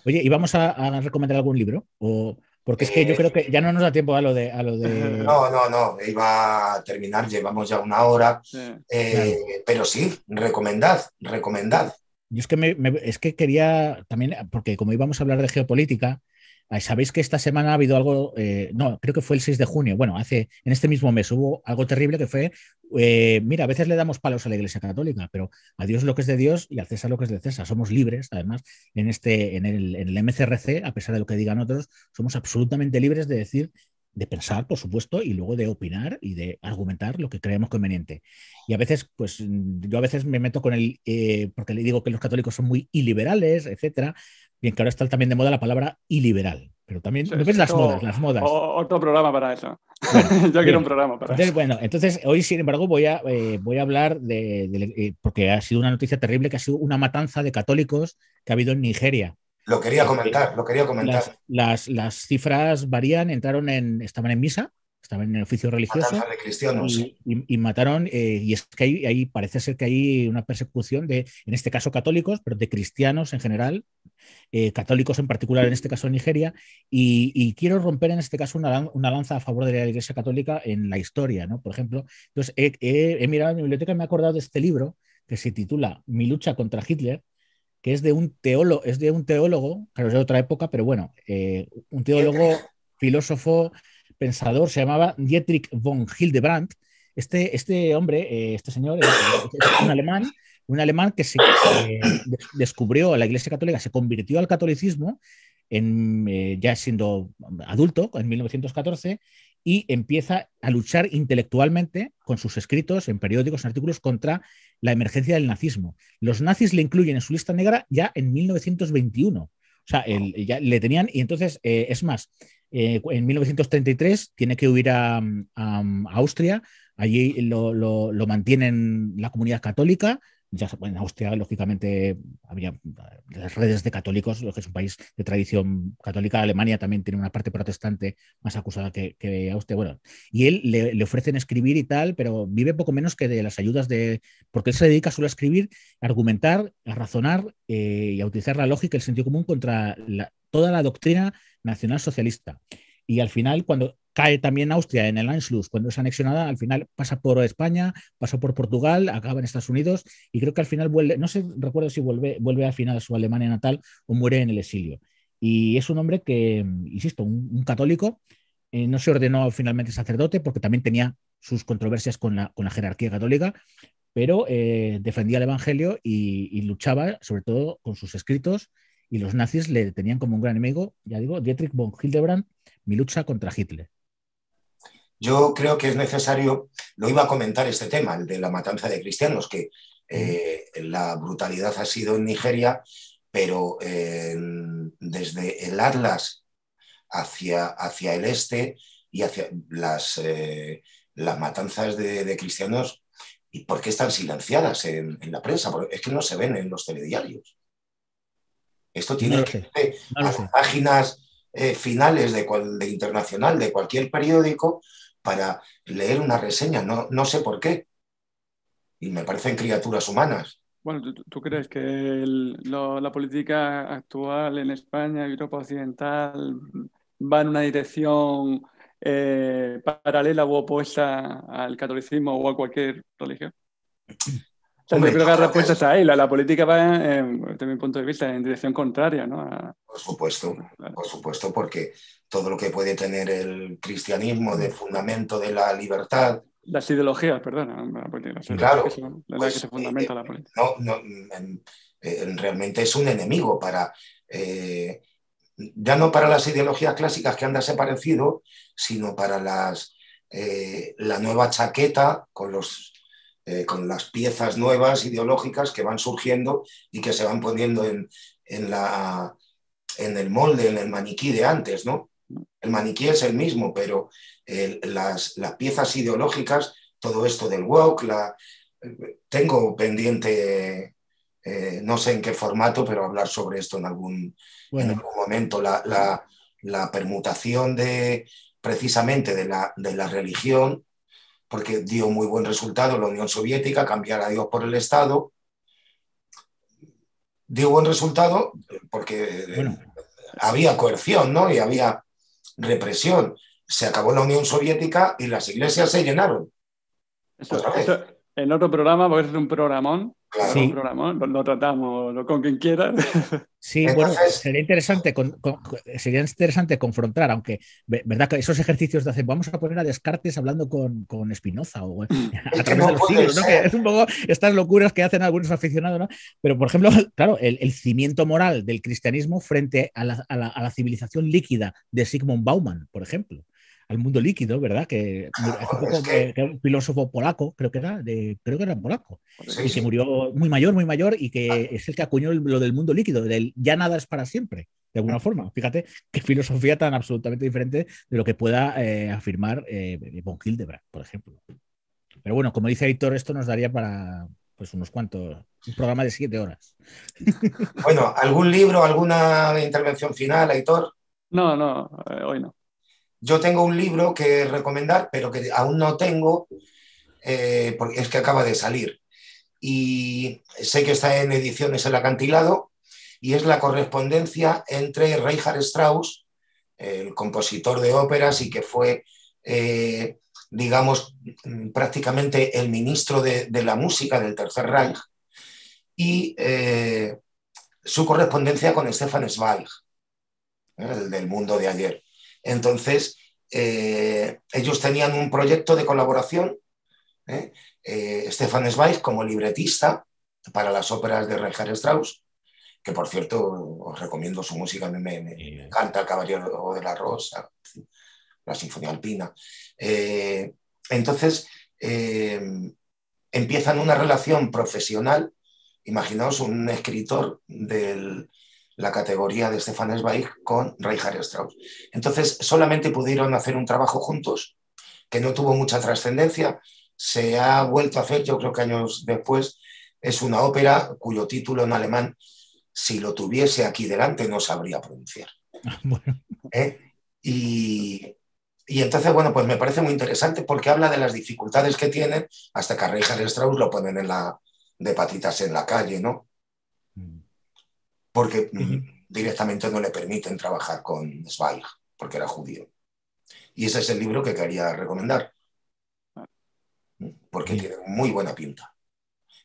Oye, ¿y vamos a, recomendar algún libro? O, porque es que yo eh, creo que ya no nos da tiempo a lo de... No, no, no, iba a terminar, llevamos ya una hora, eh, pero sí, recomendad, recomendad. Yo es que, es que quería también, porque como íbamos a hablar de geopolítica, Sabéis que esta semana ha habido algo, eh, no, creo que fue el 6 de junio, bueno, hace, en este mismo mes hubo algo terrible que fue, eh, mira, a veces le damos palos a la Iglesia Católica, pero a Dios lo que es de Dios y al César lo que es de César. Somos libres, además, en, este, en, el, en MCRC, a pesar de lo que digan otros, somos absolutamente libres de decir de pensar, por supuesto, y luego de opinar y de argumentar lo que creemos conveniente. Y a veces, pues yo a veces me meto con el, eh, porque le digo que los católicos son muy iliberales, etcétera, Bien, que ahora está también de moda la palabra iliberal, pero también las modas, las modas. Otro programa para eso. Yo quiero un programa para entonces, eso. Bueno, entonces hoy, sin embargo, voy a, eh, voy a hablar de, eh, porque ha sido una noticia terrible, que ha sido una matanza de católicos que ha habido en Nigeria. Lo quería este, comentar, lo quería comentar. las cifras varían, entraron en, estaban en misa, en el oficio religioso cristianos. Y, mataron, eh, y es que ahí, parece ser que hay una persecución de, en este caso católicos, pero de cristianos en general, eh, católicos en particular, en este caso Nigeria, y, quiero romper en este caso una, lanza a favor de la Iglesia Católica en la historia, ¿no? Por ejemplo, entonces he, mirado en mi biblioteca y me he acordado de este libro que se titula Mi lucha contra Hitler, que es de un teólogo, es de un teólogo, claro, es de otra época, pero bueno, eh, un teólogo, filósofo, pensador, se llamaba Dietrich von Hildebrandt. Este, este hombre, eh, este señor, eh, es un alemán, un alemán que se, eh, descubrió a la Iglesia Católica, se convirtió al catolicismo en, ya siendo adulto, en 1914, y empieza a luchar intelectualmente con sus escritos en periódicos, en artículos, contra la emergencia del nazismo. Los nazis le incluyen en su lista negra ya en 1921 sea, ya le tenían y entonces, eh, es más, eh, en 1933 tiene que huir a, mm, mm, Austria, allí lo, lo mantienen la comunidad católica, ya en Austria, lógicamente, había eh, las redes de católicos, lo que es un país de tradición católica. Alemania también tiene una parte protestante más acusada que, que Austria. Bueno, y él le, le, ofrecen escribir y tal, pero vive poco menos que de las ayudas de. Porque él se dedica solo a escribir, a argumentar, a razonar eh, y a utilizar la lógica y el sentido común contra toda la doctrina nacionalsocialista. Y al final, cuando cae también Austria en el Anschluss. Cuando es anexionada, al final pasa por España, pasa por Portugal, acaba en Estados Unidos y creo que al final vuelve, no sé, recuerdo si vuelve, vuelve al final a su Alemania natal o muere en el exilio. Y es un hombre que, insisto, un, católico, eh, no se ordenó finalmente sacerdote porque también tenía sus controversias con la, con la jerarquía católica, pero eh, defendía el Evangelio y, y luchaba sobre todo con sus escritos y los nazis le tenían como un gran enemigo, ya digo, Dietrich von Hildebrand, mi lucha contra Hitler. Yo creo que es necesario, lo iba a comentar este tema, el de la matanza de cristianos, que eh, la brutalidad ha sido en Nigeria, pero eh, desde el Atlas hacia, hacia el este y hacia las, eh, las matanzas de, cristianos, ¿y por qué están silenciadas en, la prensa? Porque es que no se ven en los telediarios. Esto tiene que que las páginas finales de, de internacional de cualquier periódico para leer una reseña, no, sé por qué. Y me parecen criaturas humanas. Bueno, ¿tú, crees que la política actual en España Europa Occidental va en una dirección eh, paralela u opuesta al catolicismo o a cualquier religión? creo que la respuesta está ahí. La, política va, eh, desde mi punto de vista, en dirección contraria, ¿no? Por supuesto, por supuesto, porque todo lo que puede tener el cristianismo de fundamento de la libertad. Las ideologías, perdón La política, claro. la que pues, se eh, fundamenta la política. realmente es un enemigo para. Eh, ya no para las ideologías clásicas que han desaparecido, sino para las, la nueva chaqueta con los eh, con las piezas nuevas ideológicas que van surgiendo y que se van poniendo en, la, en el molde, en el maniquí de antes, ¿no? El maniquí es el mismo, pero eh, las, piezas ideológicas, todo esto del woke, la, tengo pendiente, eh, no sé en qué formato, pero hablar sobre esto en algún, momento, la, permutación de precisamente de la, de la religión porque dio muy buen resultado la Unión Soviética, cambiar a Dios por el Estado. Dio buen resultado porque eh, había coerción ¿no? y había represión. Se acabó la Unión Soviética y las iglesias se llenaron en otro programa, porque es un programón. Sí. Un programón, lo, tratamos con quien quiera. Sí, bueno, sería interesante, sería interesante confrontar, aunque, ¿verdad? Que esos ejercicios de hacer, vamos a poner a Descartes hablando con, con Espinoza o eh, mm. a través de los siglos, ¿no? Que es un poco estas locuras que hacen algunos aficionados, ¿no? Pero, por ejemplo, claro, el, cimiento moral del cristianismo frente a la, a la, a la civilización líquida de Sigmund Bauman, por ejemplo al mundo líquido, ¿verdad? Que ah, hace poco un filósofo polaco, creo que era, de, creo que era polaco, y que murió muy mayor, muy mayor, y que ah. es el que acuñó lo del mundo líquido, del ya nada es para siempre, de alguna forma. Fíjate qué filosofía tan absolutamente diferente de lo que pueda eh, afirmar eh, von Hildebrand, por ejemplo. Pero bueno, como dice Héctor, esto nos daría para, pues unos cuantos, un programa de siete horas. Bueno, ¿algún libro, alguna intervención final, Aitor? No, no, eh, hoy no yo tengo un libro que recomendar, pero que aún no tengo, eh, porque es que acaba de salir. Y sé que está en ediciones El Acantilado, y es la correspondencia entre Richard Strauss, el compositor de óperas y que fue, eh, digamos, prácticamente el ministro de, la música del Tercer Reich, y eh, su correspondencia con Stefan Zweig, el del mundo de ayer. Entonces, eh, ellos tenían un proyecto de colaboración, ¿eh? Eh, Stefan Zweig como libretista para las óperas de Richard Strauss, que por cierto os recomiendo su música, me encanta El Caballero de la Rosa, la Sinfonía Alpina. entonces, empiezan una relación profesional, imaginaos un escritor del, la categoría de Stefan Zweig con Reinhard Strauss. Entonces, solamente pudieron hacer un trabajo juntos, que no tuvo mucha trascendencia. Se ha vuelto a hacer, yo creo que años después, es una ópera cuyo título en alemán, si lo tuviese aquí delante, no sabría pronunciar. ¿Eh? Y, entonces, bueno, pues me parece muy interesante porque habla de las dificultades que tienen hasta que a Strauss lo ponen en la, de patitas en la calle, ¿no? porque mm, directamente no le permiten trabajar con Zweig, porque era judío. Y ese es el libro que quería recomendar, ah. porque tiene muy buena pinta.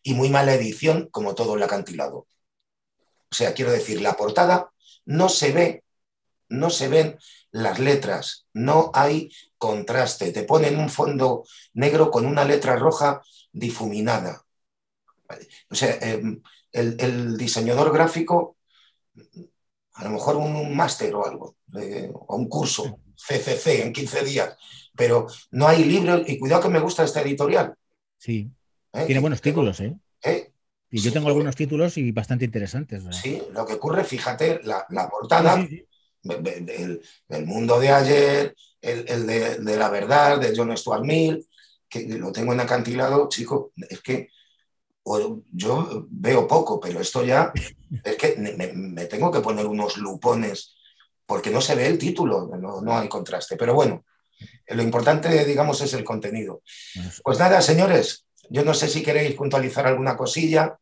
Y muy mala edición, como todo el acantilado. O sea, quiero decir, la portada no se ve, no se ven las letras, no hay contraste. Te ponen un fondo negro con una letra roja difuminada. O sea, em, el, diseñador gráfico a lo mejor un, máster o algo, eh, o un curso, CCC, en 15 días, pero no hay libros, y cuidado que me gusta esta editorial. Sí, ¿Eh? tiene buenos títulos, ¿eh? ¿eh? Y yo tengo algunos títulos y bastante interesantes. Sí, lo que ocurre, fíjate, la, portada, el, mundo de ayer, el, de, de, la verdad, de John Stuart Mill, que lo tengo en acantilado, chico, es que yo veo poco, pero esto ya es que me, tengo que poner unos lupones porque no se ve el título, no, hay contraste. Pero bueno, lo importante, digamos, es el contenido. Pues nada, señores, yo no sé si queréis puntualizar alguna cosilla.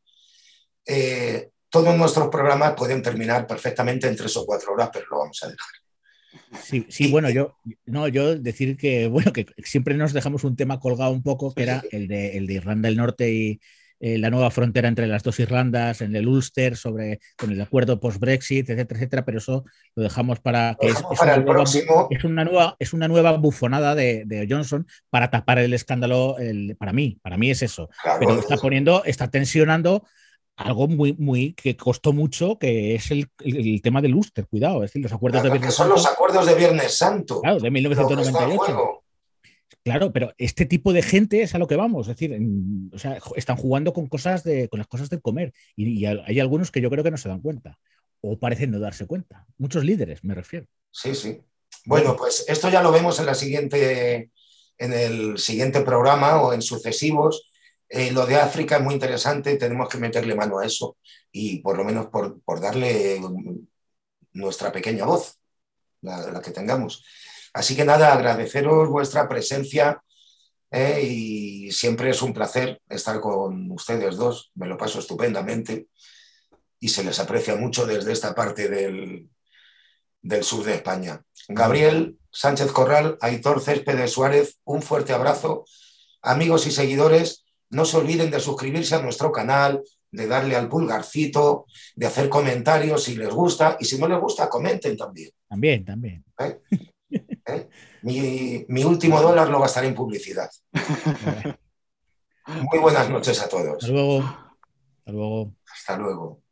Eh, todos nuestros programas pueden terminar perfectamente en tres o cuatro horas, pero lo vamos a dejar. Sí, bueno, yo no, yo decir que bueno, que siempre nos dejamos un tema colgado un poco, que era el de, el de Irlanda del Norte y, eh, la nueva frontera entre las dos Irlandas, en el Ulster, sobre, con el acuerdo post-Brexit, etcétera, etcétera, pero eso lo dejamos para que es, el próximo. es, una nueva, bufonada de, Johnson para tapar el escándalo, para mí, para mí es eso. pero está poniendo, está tensionando algo muy, muy que costó mucho, que es el, tema del Ulster, cuidado, es decir, los acuerdos de Viernes Son los acuerdos de Viernes Santo. Claro, de 1998. Claro, pero este tipo de gente es a lo que vamos, es decir, están jugando con cosas de, con las cosas del comer y, hay algunos que yo creo que no se dan cuenta o parecen no darse cuenta. Muchos líderes, me refiero. Sí, sí. Bueno, pues esto ya lo vemos en la siguiente, en el siguiente programa o en sucesivos. Eh, lo de África es muy interesante, tenemos que meterle mano a eso y por lo menos por, darle nuestra pequeña voz, la que tengamos. Así que nada, agradeceros vuestra presencia eh, y siempre es un placer estar con ustedes dos, me lo paso estupendamente y se les aprecia mucho desde esta parte del, del sur de España. Gabriel Sánchez Corral, Aitor Céspedes Suárez, un fuerte abrazo. Amigos y seguidores, no se olviden de suscribirse a nuestro canal, de darle al pulgarcito, de hacer comentarios si les gusta y si no les gusta, comenten también. También, también. ¿Eh? ¿Eh? Mi, último dólar lo gastaré en publicidad. Muy buenas noches a todos. luego. luego. Hasta luego.